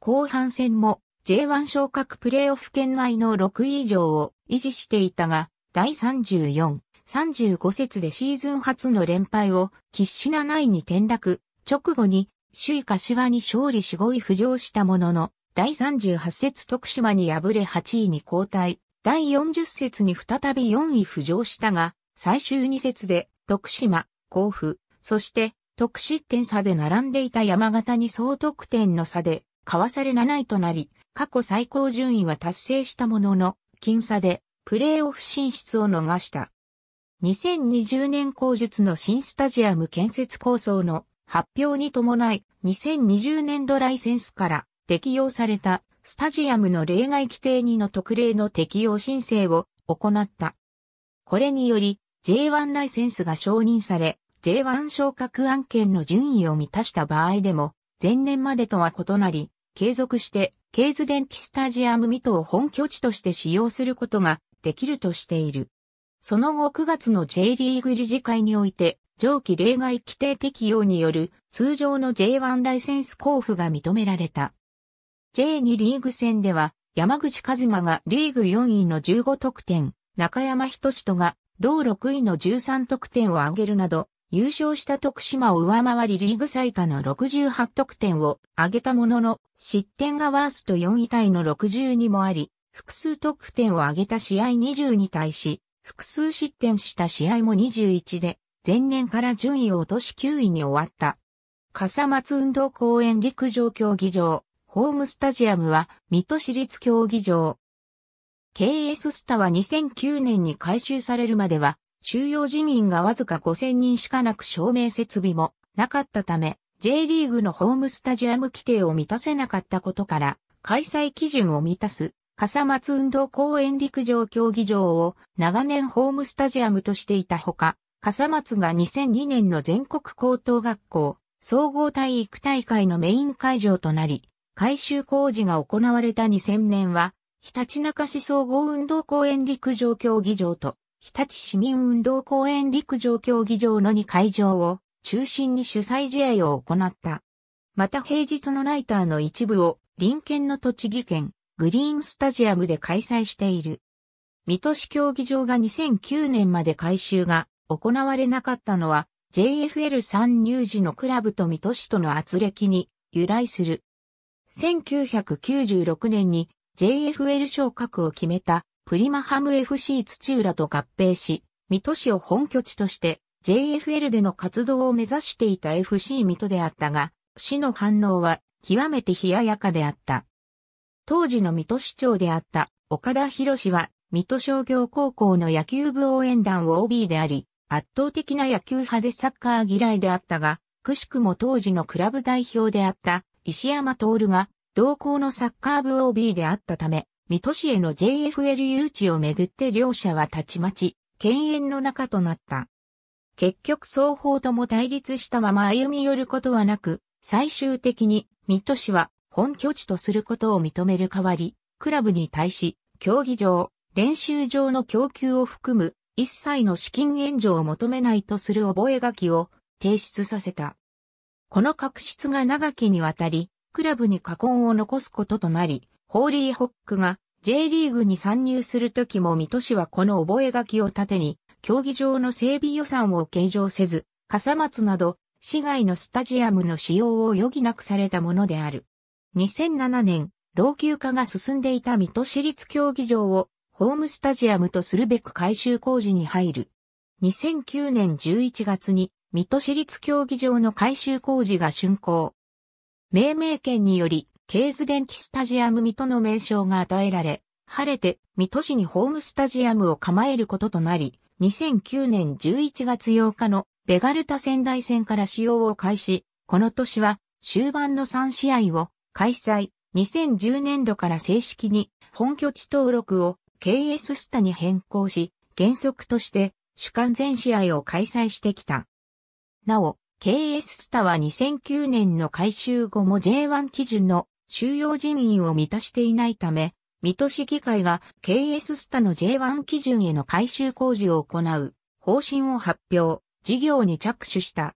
後半戦も J1 昇格プレイオフ圏内の6位以上を維持していたが、第34、35節でシーズン初の連敗を必死な内位に転落、直後に首位柏に勝利し5位浮上したものの、第38節徳島に敗れ8位に交代、第40節に再び4位浮上したが、最終2節で徳島、甲府、そして特失点差で並んでいた山形に総得点の差で、かわされ7位となり、過去最高順位は達成したものの、僅差でプレーオフ進出を逃した。2020年後術の新スタジアム建設構想の発表に伴い、2020年度ライセンスから適用されたスタジアムの例外規定2の特例の適用申請を行った。これにより J1 ライセンスが承認され J1 昇格案件の順位を満たした場合でも前年までとは異なり継続してケーズ電気スタジアム未戸を本拠地として使用することができるとしている。その後9月の J リーグ理事会において上記例外規定適用による通常の J1 ライセンス交付が認められた。J2 リーグ戦では、山口和馬がリーグ4位の15得点、中山人志が同6位の13得点を挙げるなど、優勝した徳島を上回りリーグ最多の68得点を挙げたものの、失点がワースト4位タイの62もあり、複数得点を挙げた試合20に対し、複数失点した試合も21で、前年から順位を落とし9位に終わった。笠松運動公園陸上競技場、ホームスタジアムは、水戸市立競技場。KS スタは2009年に改修されるまでは、収容人員がわずか5000人しかなく照明設備もなかったため、J リーグのホームスタジアム規定を満たせなかったことから、開催基準を満たす、笠松運動公園陸上競技場を長年ホームスタジアムとしていたほか、笠松が2002年の全国高等学校、総合体育大会のメイン会場となり、改修工事が行われた2000年は、ひたちなか市総合運動公園陸上競技場と、日立市民運動公園陸上競技場の2会場を中心に主催試合を行った。また平日のナイターの一部を隣県の栃木県グリーンスタジアムで開催している。水戸市競技場が2009年まで改修が行われなかったのは JFL 参入時のクラブと水戸市との圧力に由来する。1996年に JFL 昇格を決めたプリマハム FC 土浦と合併し、水戸市を本拠地として JFL での活動を目指していた FC 水戸であったが、市の反応は極めて冷ややかであった。当時の水戸市長であった岡田博士は、水戸商業高校の野球部応援団を OB であり、圧倒的な野球派でサッカー嫌いであったが、くしくも当時のクラブ代表であった石山徹が同校のサッカー部 OB であったため、水戸市への JFL 誘致をめぐって両者はたちまち、犬猿の仲となった。結局双方とも対立したまま歩み寄ることはなく、最終的に水戸市は本拠地とすることを認める代わり、クラブに対し、競技場、練習場の供給を含む一切の資金援助を求めないとする覚書を提出させた。この確執が長きにわたり、クラブに過婚を残すこととなり、ホーリーホックが J リーグに参入するときも水戸市はこの覚書を盾に、競技場の整備予算を計上せず、笠松など、市外のスタジアムの使用を余儀なくされたものである。2007年、老朽化が進んでいた水戸市立競技場をホームスタジアムとするべく改修工事に入る。2009年11月に水戸市立競技場の改修工事が竣工。命名権により、ケーズ電気スタジアム水戸の名称が与えられ、晴れて水戸市にホームスタジアムを構えることとなり、2009年11月8日のベガルタ仙台戦から使用を開始、この年は終盤の3試合を開催、2010年度から正式に本拠地登録を KS スタに変更し、原則として主観全試合を開催してきた。なお、KS スタは2009年の改修後も J1 基準の収容人員を満たしていないため、水戸市議会が KS スタの J1 基準への改修工事を行う方針を発表、事業に着手した。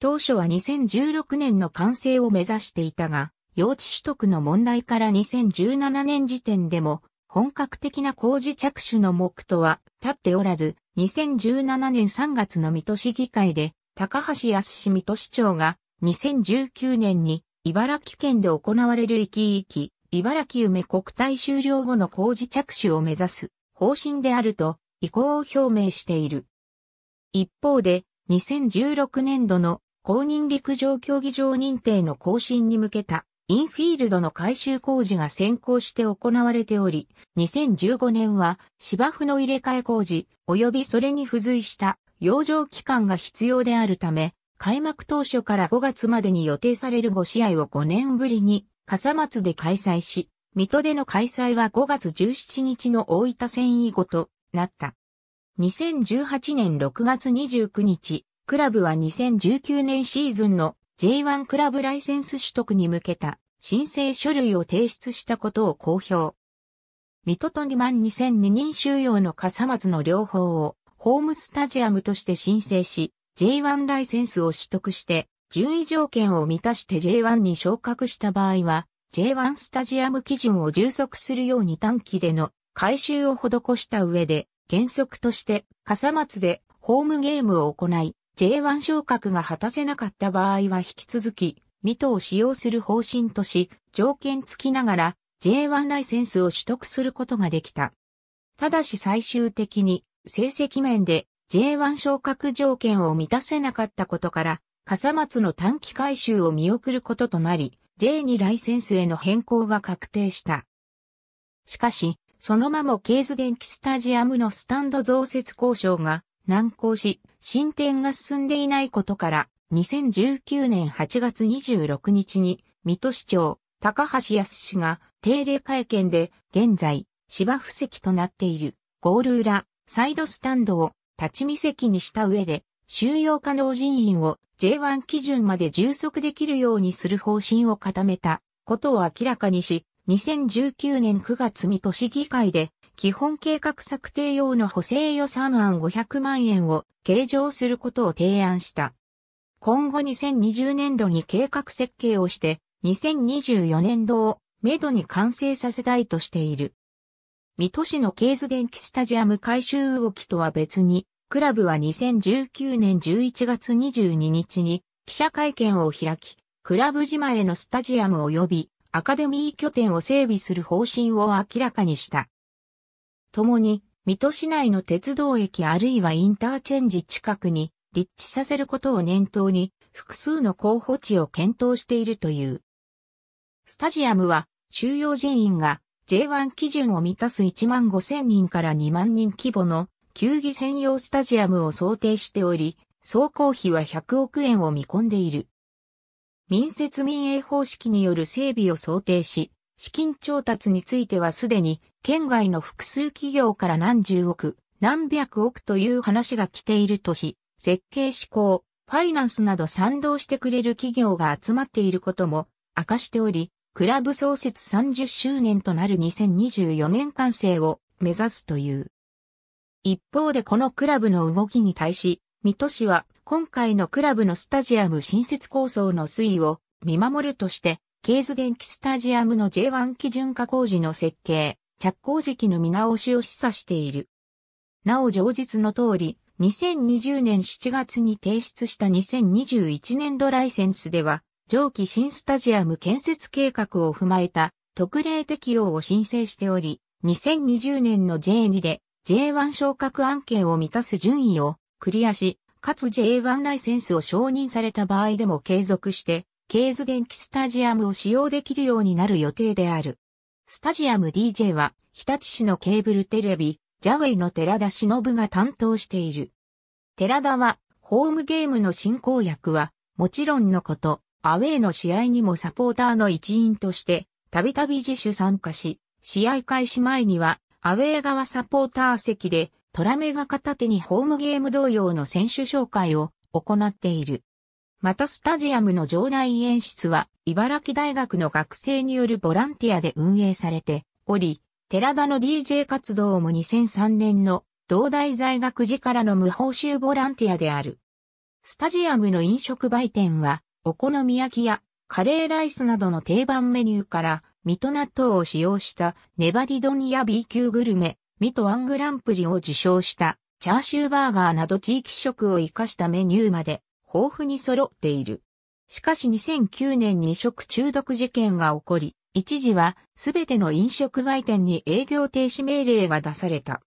当初は2016年の完成を目指していたが、用地取得の問題から2017年時点でも本格的な工事着手の目途は立っておらず、2017年3月の水戸市議会で、高橋康水戸市長が、2019年に茨城県で行われる域域、茨城梅国体終了後の工事着手を目指す方針であると意向を表明している。一方で、2016年度の公認陸上競技場認定の更新に向けたインフィールドの改修工事が先行して行われており、2015年は芝生の入れ替え工事、及びそれに付随した養生期間が必要であるため、開幕当初から5月までに予定される5試合を5年ぶりに笠松で開催し、水戸での開催は5月17日の大分戦以後となった。2018年6月29日、クラブは2019年シーズンの J1 クラブライセンス取得に向けた申請書類を提出したことを公表。ミトと2万2002人収容の笠松の両方をホームスタジアムとして申請し、J1 ライセンスを取得して、順位条件を満たして J1 に昇格した場合は、J1 スタジアム基準を充足するように短期での改修を施した上で、原則として、笠松でホームゲームを行い、J1 昇格が果たせなかった場合は引き続き、ミトを使用する方針とし、条件付きながら J1 ライセンスを取得することができた。ただし最終的に成績面で J1 昇格条件を満たせなかったことから、笠松の短期回収を見送ることとなり、J2 ライセンスへの変更が確定した。しかし、そのままケーズ電気スタジアムのスタンド増設交渉が難航し、進展が進んでいないことから、2019年8月26日に、水戸市長、高橋康氏が定例会見で、現在、芝布席となっている、ゴール裏、サイドスタンドを立ち見席にした上で、収容可能人員を J1 基準まで充足できるようにする方針を固めたことを明らかにし、2019年9月水戸市議会で基本計画策定用の補正予算案500万円を計上することを提案した。今後2020年度に計画設計をして、2024年度をめどに完成させたいとしている。水戸市のケーズ電気スタジアム改修動きとは別に、クラブは2019年11月22日に記者会見を開き、クラブ島へのスタジアム及びアカデミー拠点を整備する方針を明らかにした。ともに、水戸市内の鉄道駅あるいはインターチェンジ近くに立地させることを念頭に複数の候補地を検討しているという。スタジアムは収容人員が J1 基準を満たす1万5000人から2万人規模の球技専用スタジアムを想定しており、総工費は100億円を見込んでいる。民設民営方式による整備を想定し、資金調達についてはすでに県外の複数企業から何十億、何百億という話が来ているとし、設計志向、ファイナンスなど賛同してくれる企業が集まっていることも明かしており、クラブ創設30周年となる2024年完成を目指すという。一方でこのクラブの動きに対し、水戸市は今回のクラブのスタジアム新設構想の推移を見守るとして、ケーズ電気スタジアムの J1 基準化工事の設計、着工時期の見直しを示唆している。なお上述の通り、2020年7月に提出した2021年度ライセンスでは、上記新スタジアム建設計画を踏まえた特例適用を申請しており、2020年の J2 で J1 昇格案件を満たす順位をクリアし、かつ J1 ライセンスを承認された場合でも継続して、ケーズ電気スタジアムを使用できるようになる予定である。スタジアム DJ は、日立市のケーブルテレビ、ジャウェイの寺田忍が担当している。寺田は、ホームゲームの進行役は、もちろんのこと、アウェイの試合にもサポーターの一員として、たびたび自主参加し、試合開始前には、アウェイ側サポーター席で、トラメが片手にホームゲーム同様の選手紹介を行っている。またスタジアムの場内演出は、茨城大学の学生によるボランティアで運営されており、寺田の DJ 活動も2003年の同大在学時からの無報酬ボランティアである。スタジアムの飲食売店は、お好み焼きやカレーライスなどの定番メニューから、ミト納豆を使用した粘り丼や B 級グルメ、ミトワングランプリを受賞したチャーシューバーガーなど地域食を活かしたメニューまで豊富に揃っている。しかし2009年に食中毒事件が起こり、一時はすべての飲食売店に営業停止命令が出された。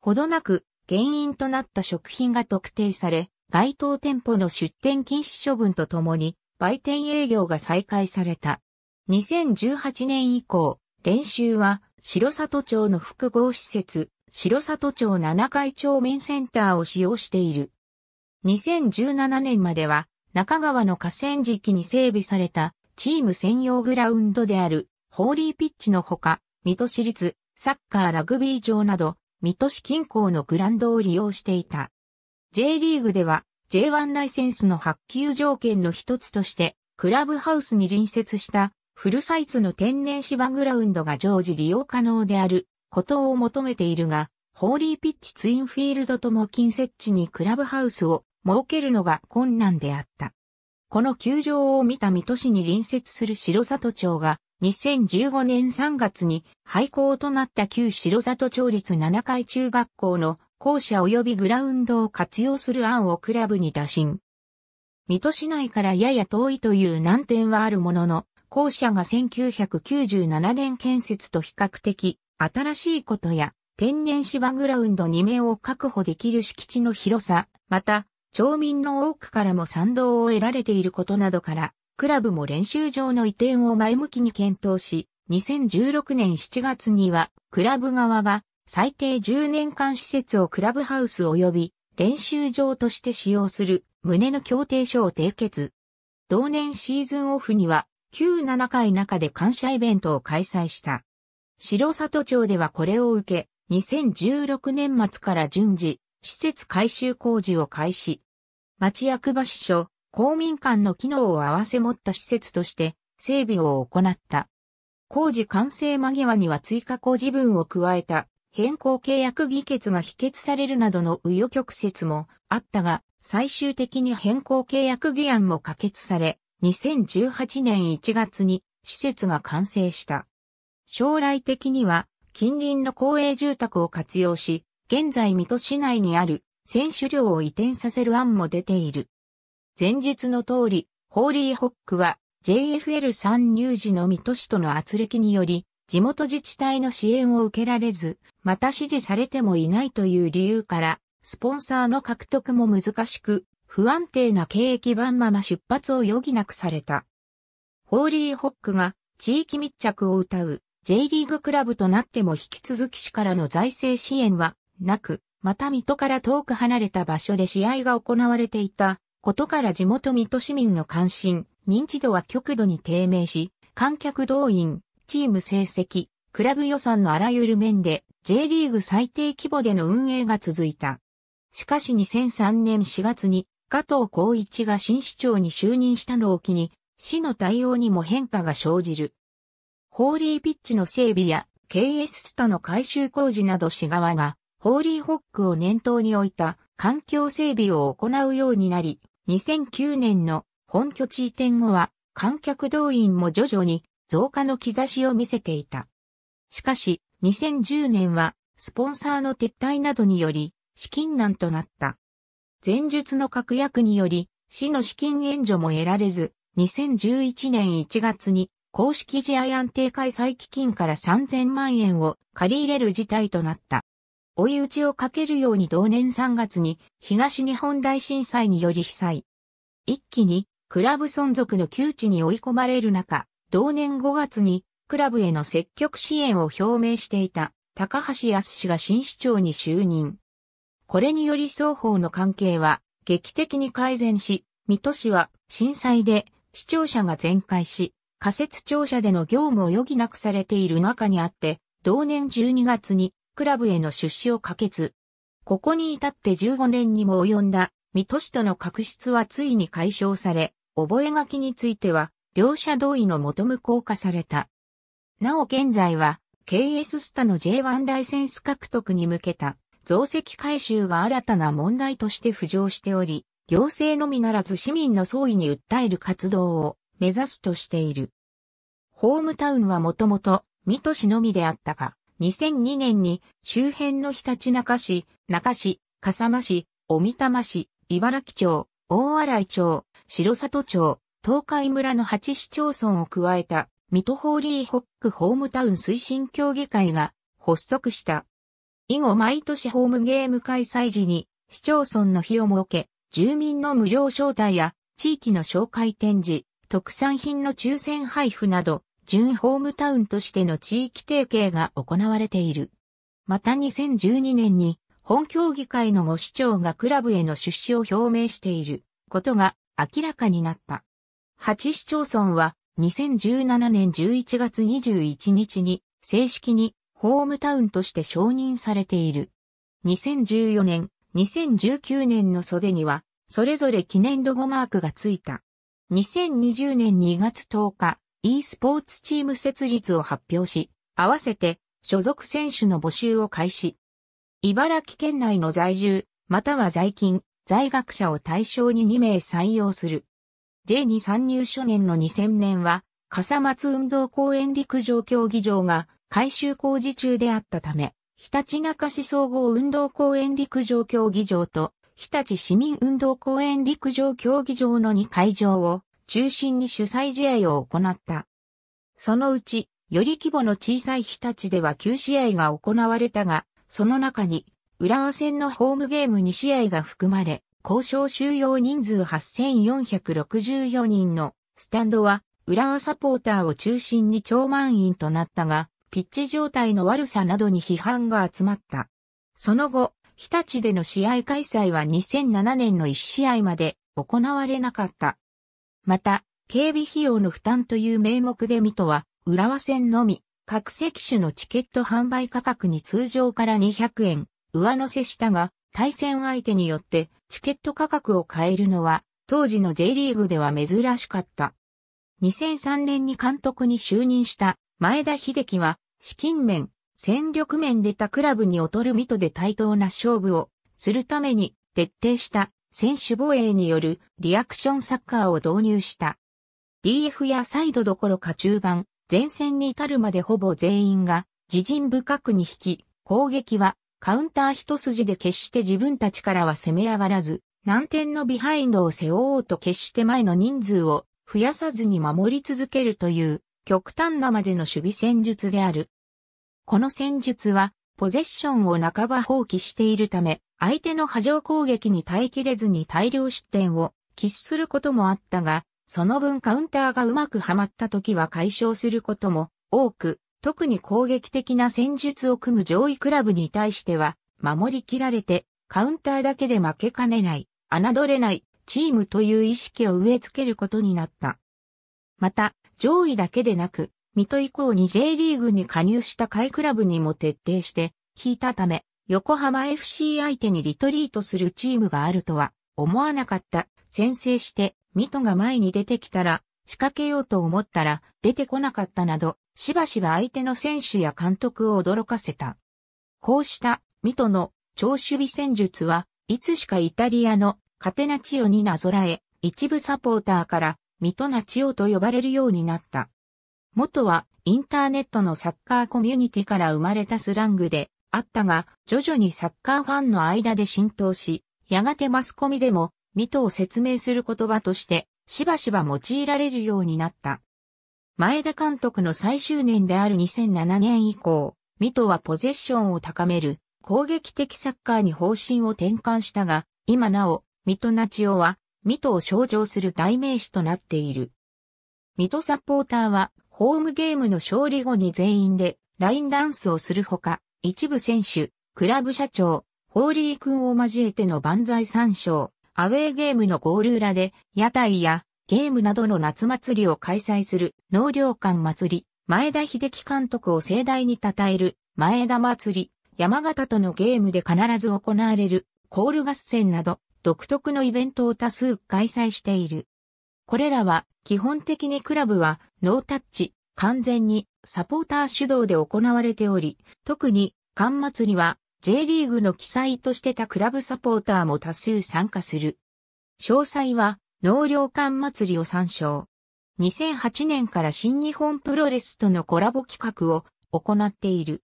ほどなく原因となった食品が特定され、該当店舗の出店禁止処分とともに売店営業が再開された。2018年以降、練習は白里町の複合施設、白里町7階町民センターを使用している。2017年までは中川の河川敷に整備されたチーム専用グラウンドであるホーリーピッチのほか、水戸市立サッカーラグビー場など、水戸市近郊のグランドを利用していた。J リーグでは J1 ライセンスの発給条件の一つとして、クラブハウスに隣接したフルサイズの天然芝グラウンドが常時利用可能であることを求めているが、ホーリーピッチツインフィールドとも近接地にクラブハウスを設けるのが困難であった。この球場を見た水戸市に隣接する城里町が2015年3月に廃校となった旧城里町立7階中学校の校舎及びグラウンドを活用する案をクラブに打診。水戸市内からやや遠いという難点はあるものの、校舎が1997年建設と比較的新しいことや天然芝グラウンド2面を確保できる敷地の広さ、また町民の多くからも賛同を得られていることなどから、クラブも練習場の移転を前向きに検討し、2016年7月には、クラブ側が最低10年間施設をクラブハウス及び練習場として使用する旨の協定書を締結。同年シーズンオフには、旧7回中で感謝イベントを開催した。白里町ではこれを受け、2016年末から順次、施設改修工事を開始。町役場支所、公民館の機能を合わせ持った施設として整備を行った。工事完成間際には追加工事分を加えた変更契約議決が否決されるなどの紆余曲折もあったが、最終的に変更契約議案も可決され、2018年1月に施設が完成した。将来的には近隣の公営住宅を活用し、現在水戸市内にある選手寮を移転させる案も出ている。前述の通り、ホーリーホックは JFL 参入時の水戸市との圧力により、地元自治体の支援を受けられず、また支持されてもいないという理由から、スポンサーの獲得も難しく、不安定な経営基盤まま出発を余儀なくされた。ホーリーホックが地域密着を謳う J リーグクラブとなっても引き続き市からの財政支援はなく、また水戸から遠く離れた場所で試合が行われていたことから地元水戸市民の関心、認知度は極度に低迷し、観客動員、チーム成績、クラブ予算のあらゆる面で J リーグ最低規模での運営が続いた。しかし2003年4月に加藤光一が新市長に就任したのを機に、市の対応にも変化が生じる。ホーリーピッチの整備や KS スタの改修工事など市側がホーリーホックを念頭に置いた環境整備を行うようになり、2009年の本拠地移転後は観客動員も徐々に増加の兆しを見せていた。しかし、2010年はスポンサーの撤退などにより資金難となった。前述の確約により、市の資金援助も得られず、2011年1月に公式試合安定開催基金から3000万円を借り入れる事態となった。追い打ちをかけるように同年3月に東日本大震災により被災。一気にクラブ存続の窮地に追い込まれる中、同年5月にクラブへの積極支援を表明していた高橋康氏が新市長に就任。これにより双方の関係は劇的に改善し、水戸市は震災で市庁舎が全壊し、仮設庁舎での業務を余儀なくされている中にあって、同年12月にクラブへの出資を可決。ここに至って15年にも及んだ、水戸市との確執はついに解消され、覚書については、両者同意のもと無効化された。なお現在は、KS スタの J1 ライセンス獲得に向けた、増積回収が新たな問題として浮上しており、行政のみならず市民の総意に訴える活動を目指すとしている。ホームタウンはもともと、水戸市のみであったが、2002年に周辺のひたちなか市、中市、笠間市、小見玉市、茨城町、大洗町、城里町、東海村の8市町村を加えた、水戸ホーリーホックホームタウン推進協議会が発足した。以後毎年ホームゲーム開催時に市町村の日を設け、住民の無料招待や地域の紹介展示、特産品の抽選配布など、準ホームタウンとしての地域提携が行われている。また2012年に本協議会のご市長がクラブへの出資を表明していることが明らかになった。8市町村は2017年11月21日に正式にホームタウンとして承認されている。2014年、2019年の袖にはそれぞれ記念ロゴマークがついた。2020年2月10日、e スポーツチーム設立を発表し、合わせて所属選手の募集を開始。茨城県内の在住、または在勤、在学者を対象に2名採用する。J に参入初年の2000年は、笠松運動公園陸上競技場が改修工事中であったため、ひたちなか市総合運動公園陸上競技場と、日立市民運動公園陸上競技場の2会場を中心に主催試合を行った。そのうち、より規模の小さい日立では9試合が行われたが、その中に、浦和戦のホームゲーム2試合が含まれ、交渉収容人数8464人のスタンドは、浦和サポーターを中心に超満員となったが、ピッチ状態の悪さなどに批判が集まった。その後、日立での試合開催は2007年の1試合まで行われなかった。また、警備費用の負担という名目で水戸は、浦和線のみ、各席種のチケット販売価格に通常から200円、上乗せしたが、対戦相手によってチケット価格を変えるのは、当時の J リーグでは珍しかった。2003年に監督に就任した前田秀樹は、資金面、戦力面で他クラブに劣る水戸で対等な勝負をするために徹底した選手防衛によるリアクションサッカーを導入した。DF やサイドどころか中盤、前線に至るまでほぼ全員が自陣深くに引き、攻撃はカウンター一筋で決して自分たちからは攻め上がらず、難点のビハインドを背負おうと決して前の人数を増やさずに守り続けるという極端なまでの守備戦術である。この戦術はポゼッションを半ば放棄しているため、相手の波状攻撃に耐えきれずに大量失点を喫することもあったが、その分カウンターがうまくはまった時は解消することも多く、特に攻撃的な戦術を組む上位クラブに対しては、守り切られて、カウンターだけで負けかねない、侮れない、チームという意識を植え付けることになった。また、上位だけでなく、水戸以降に J リーグに加入した下位クラブにも徹底して引いたため、横浜 FC 相手にリトリートするチームがあるとは思わなかった。先制して、水戸が前に出てきたら、仕掛けようと思ったら出てこなかったなど、しばしば相手の選手や監督を驚かせた。こうした水戸の超守備戦術はいつしかイタリアのカテナチオになぞらえ、一部サポーターから水戸ナチオと呼ばれるようになった。元はインターネットのサッカーコミュニティから生まれたスラングであったが、徐々にサッカーファンの間で浸透し、やがてマスコミでも、ミトを説明する言葉として、しばしば用いられるようになった。前田監督の最終年である2007年以降、ミトはポゼッションを高める攻撃的サッカーに方針を転換したが、今なお、ミトナチオは、ミトを象徴する代名詞となっている。ミトサポーターは、ホームゲームの勝利後に全員でラインダンスをするほか、一部選手、クラブ社長、ホーリー君を交えての万歳参照、アウェーゲームのゴール裏で、屋台やゲームなどの夏祭りを開催する農業館祭り、前田秀樹監督を盛大に称える前田祭り、山形とのゲームで必ず行われるコール合戦など、独特のイベントを多数開催している。これらは基本的にクラブはノータッチ、完全にサポーター主導で行われており、特に間末には J リーグの記載としてたクラブサポーターも多数参加する。詳細は農業間祭りを参照。2008年から新日本プロレスとのコラボ企画を行っている。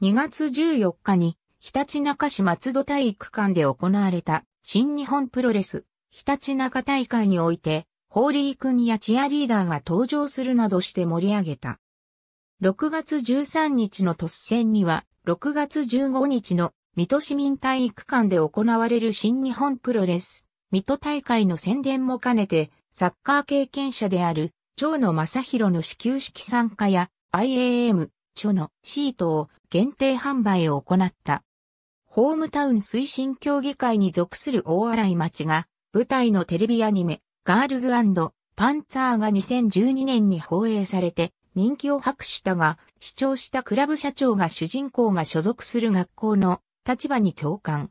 2月14日にひたちなか市松戸体育館で行われた新日本プロレスひたちなか大会においてホーリー君やチアリーダーが登場するなどして盛り上げた。6月13日の突戦には、6月15日の水戸市民体育館で行われる新日本プロレス、水戸大会の宣伝も兼ねて、サッカー経験者である、長野正宏の始球式参加や、IAM、チョのシートを限定販売を行った。ホームタウン推進協議会に属する大洗町が、舞台のテレビアニメ、ガールズパンツァーが2012年に放映されて人気を博したが、視聴したクラブ社長が主人公が所属する学校の立場に共感。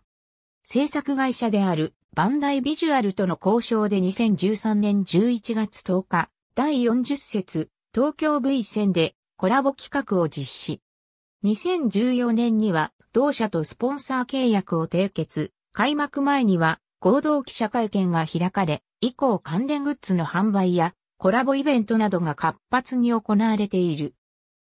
制作会社であるバンダイビジュアルとの交渉で2013年11月10日、第40節東京 V 戦でコラボ企画を実施。2014年には同社とスポンサー契約を締結、開幕前には合同記者会見が開かれ、以降関連グッズの販売やコラボイベントなどが活発に行われている。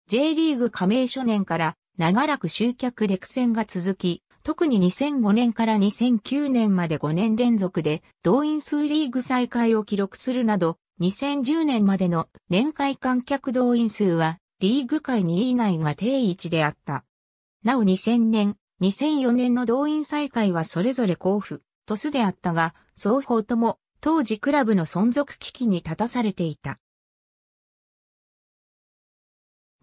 J リーグ加盟初年から長らく集客歴戦が続き、特に2005年から2009年まで5年連続で動員数リーグ再開を記録するなど、2010年までの年会観客動員数はリーグ界2位以内が定位置であった。なお2000年、2004年の動員再開はそれぞれ交付、トスであったが、双方とも当時クラブの存続危機に立たされていた。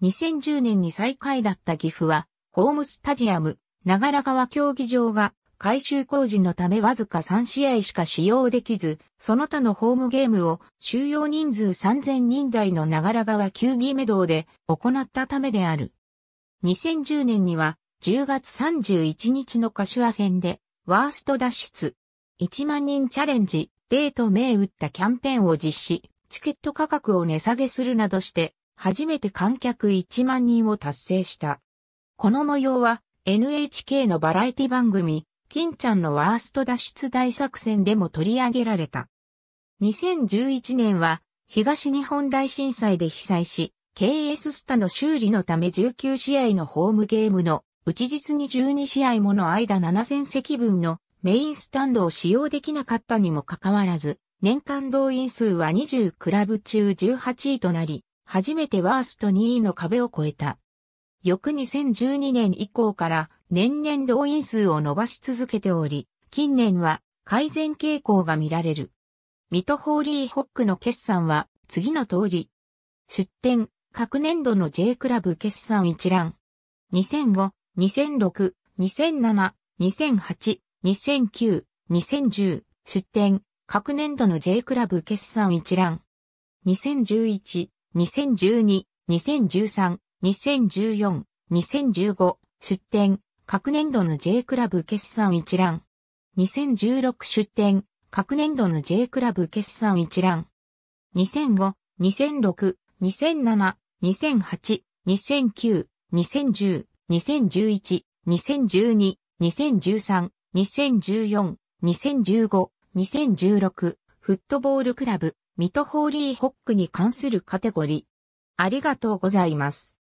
2010年に最下位だった岐阜は、ホームスタジアム、長良川競技場が改修工事のためわずか3試合しか使用できず、その他のホームゲームを収容人数3000人台の長良川球技メドで行ったためである。2010年には10月31日の柏戦でワースト脱出。1万人チャレンジ、デート銘打ったキャンペーンを実施、チケット価格を値下げするなどして、初めて観客1万人を達成した。この模様は NHK のバラエティ番組、金ちゃんのワースト脱出大作戦でも取り上げられた。2011年は東日本大震災で被災し、KS スタの修理のため19試合のホームゲームの一日に12試合もの間7000席分のメインスタンドを使用できなかったにもかかわらず、年間動員数は20クラブ中18位となり、初めてワースト2位の壁を超えた。翌2012年以降から年々動員数を伸ばし続けており、近年は改善傾向が見られる。ミトホーリーホックの決算は次の通り。出展、各年度の J クラブ決算一覧。2005、2006、2007、2008、2009、2010、出展、各年度の J クラブ決算一覧。2011、2012、2013、2014、2015、出展、各年度の J クラブ決算一覧。2016出展、各年度の J クラブ決算一覧。2005、2006、2007、2008、2009、2010、2011、2012、2013、2014、2015、2016、フットボールクラブ、ミトホーリーホックに関するカテゴリー。ありがとうございます。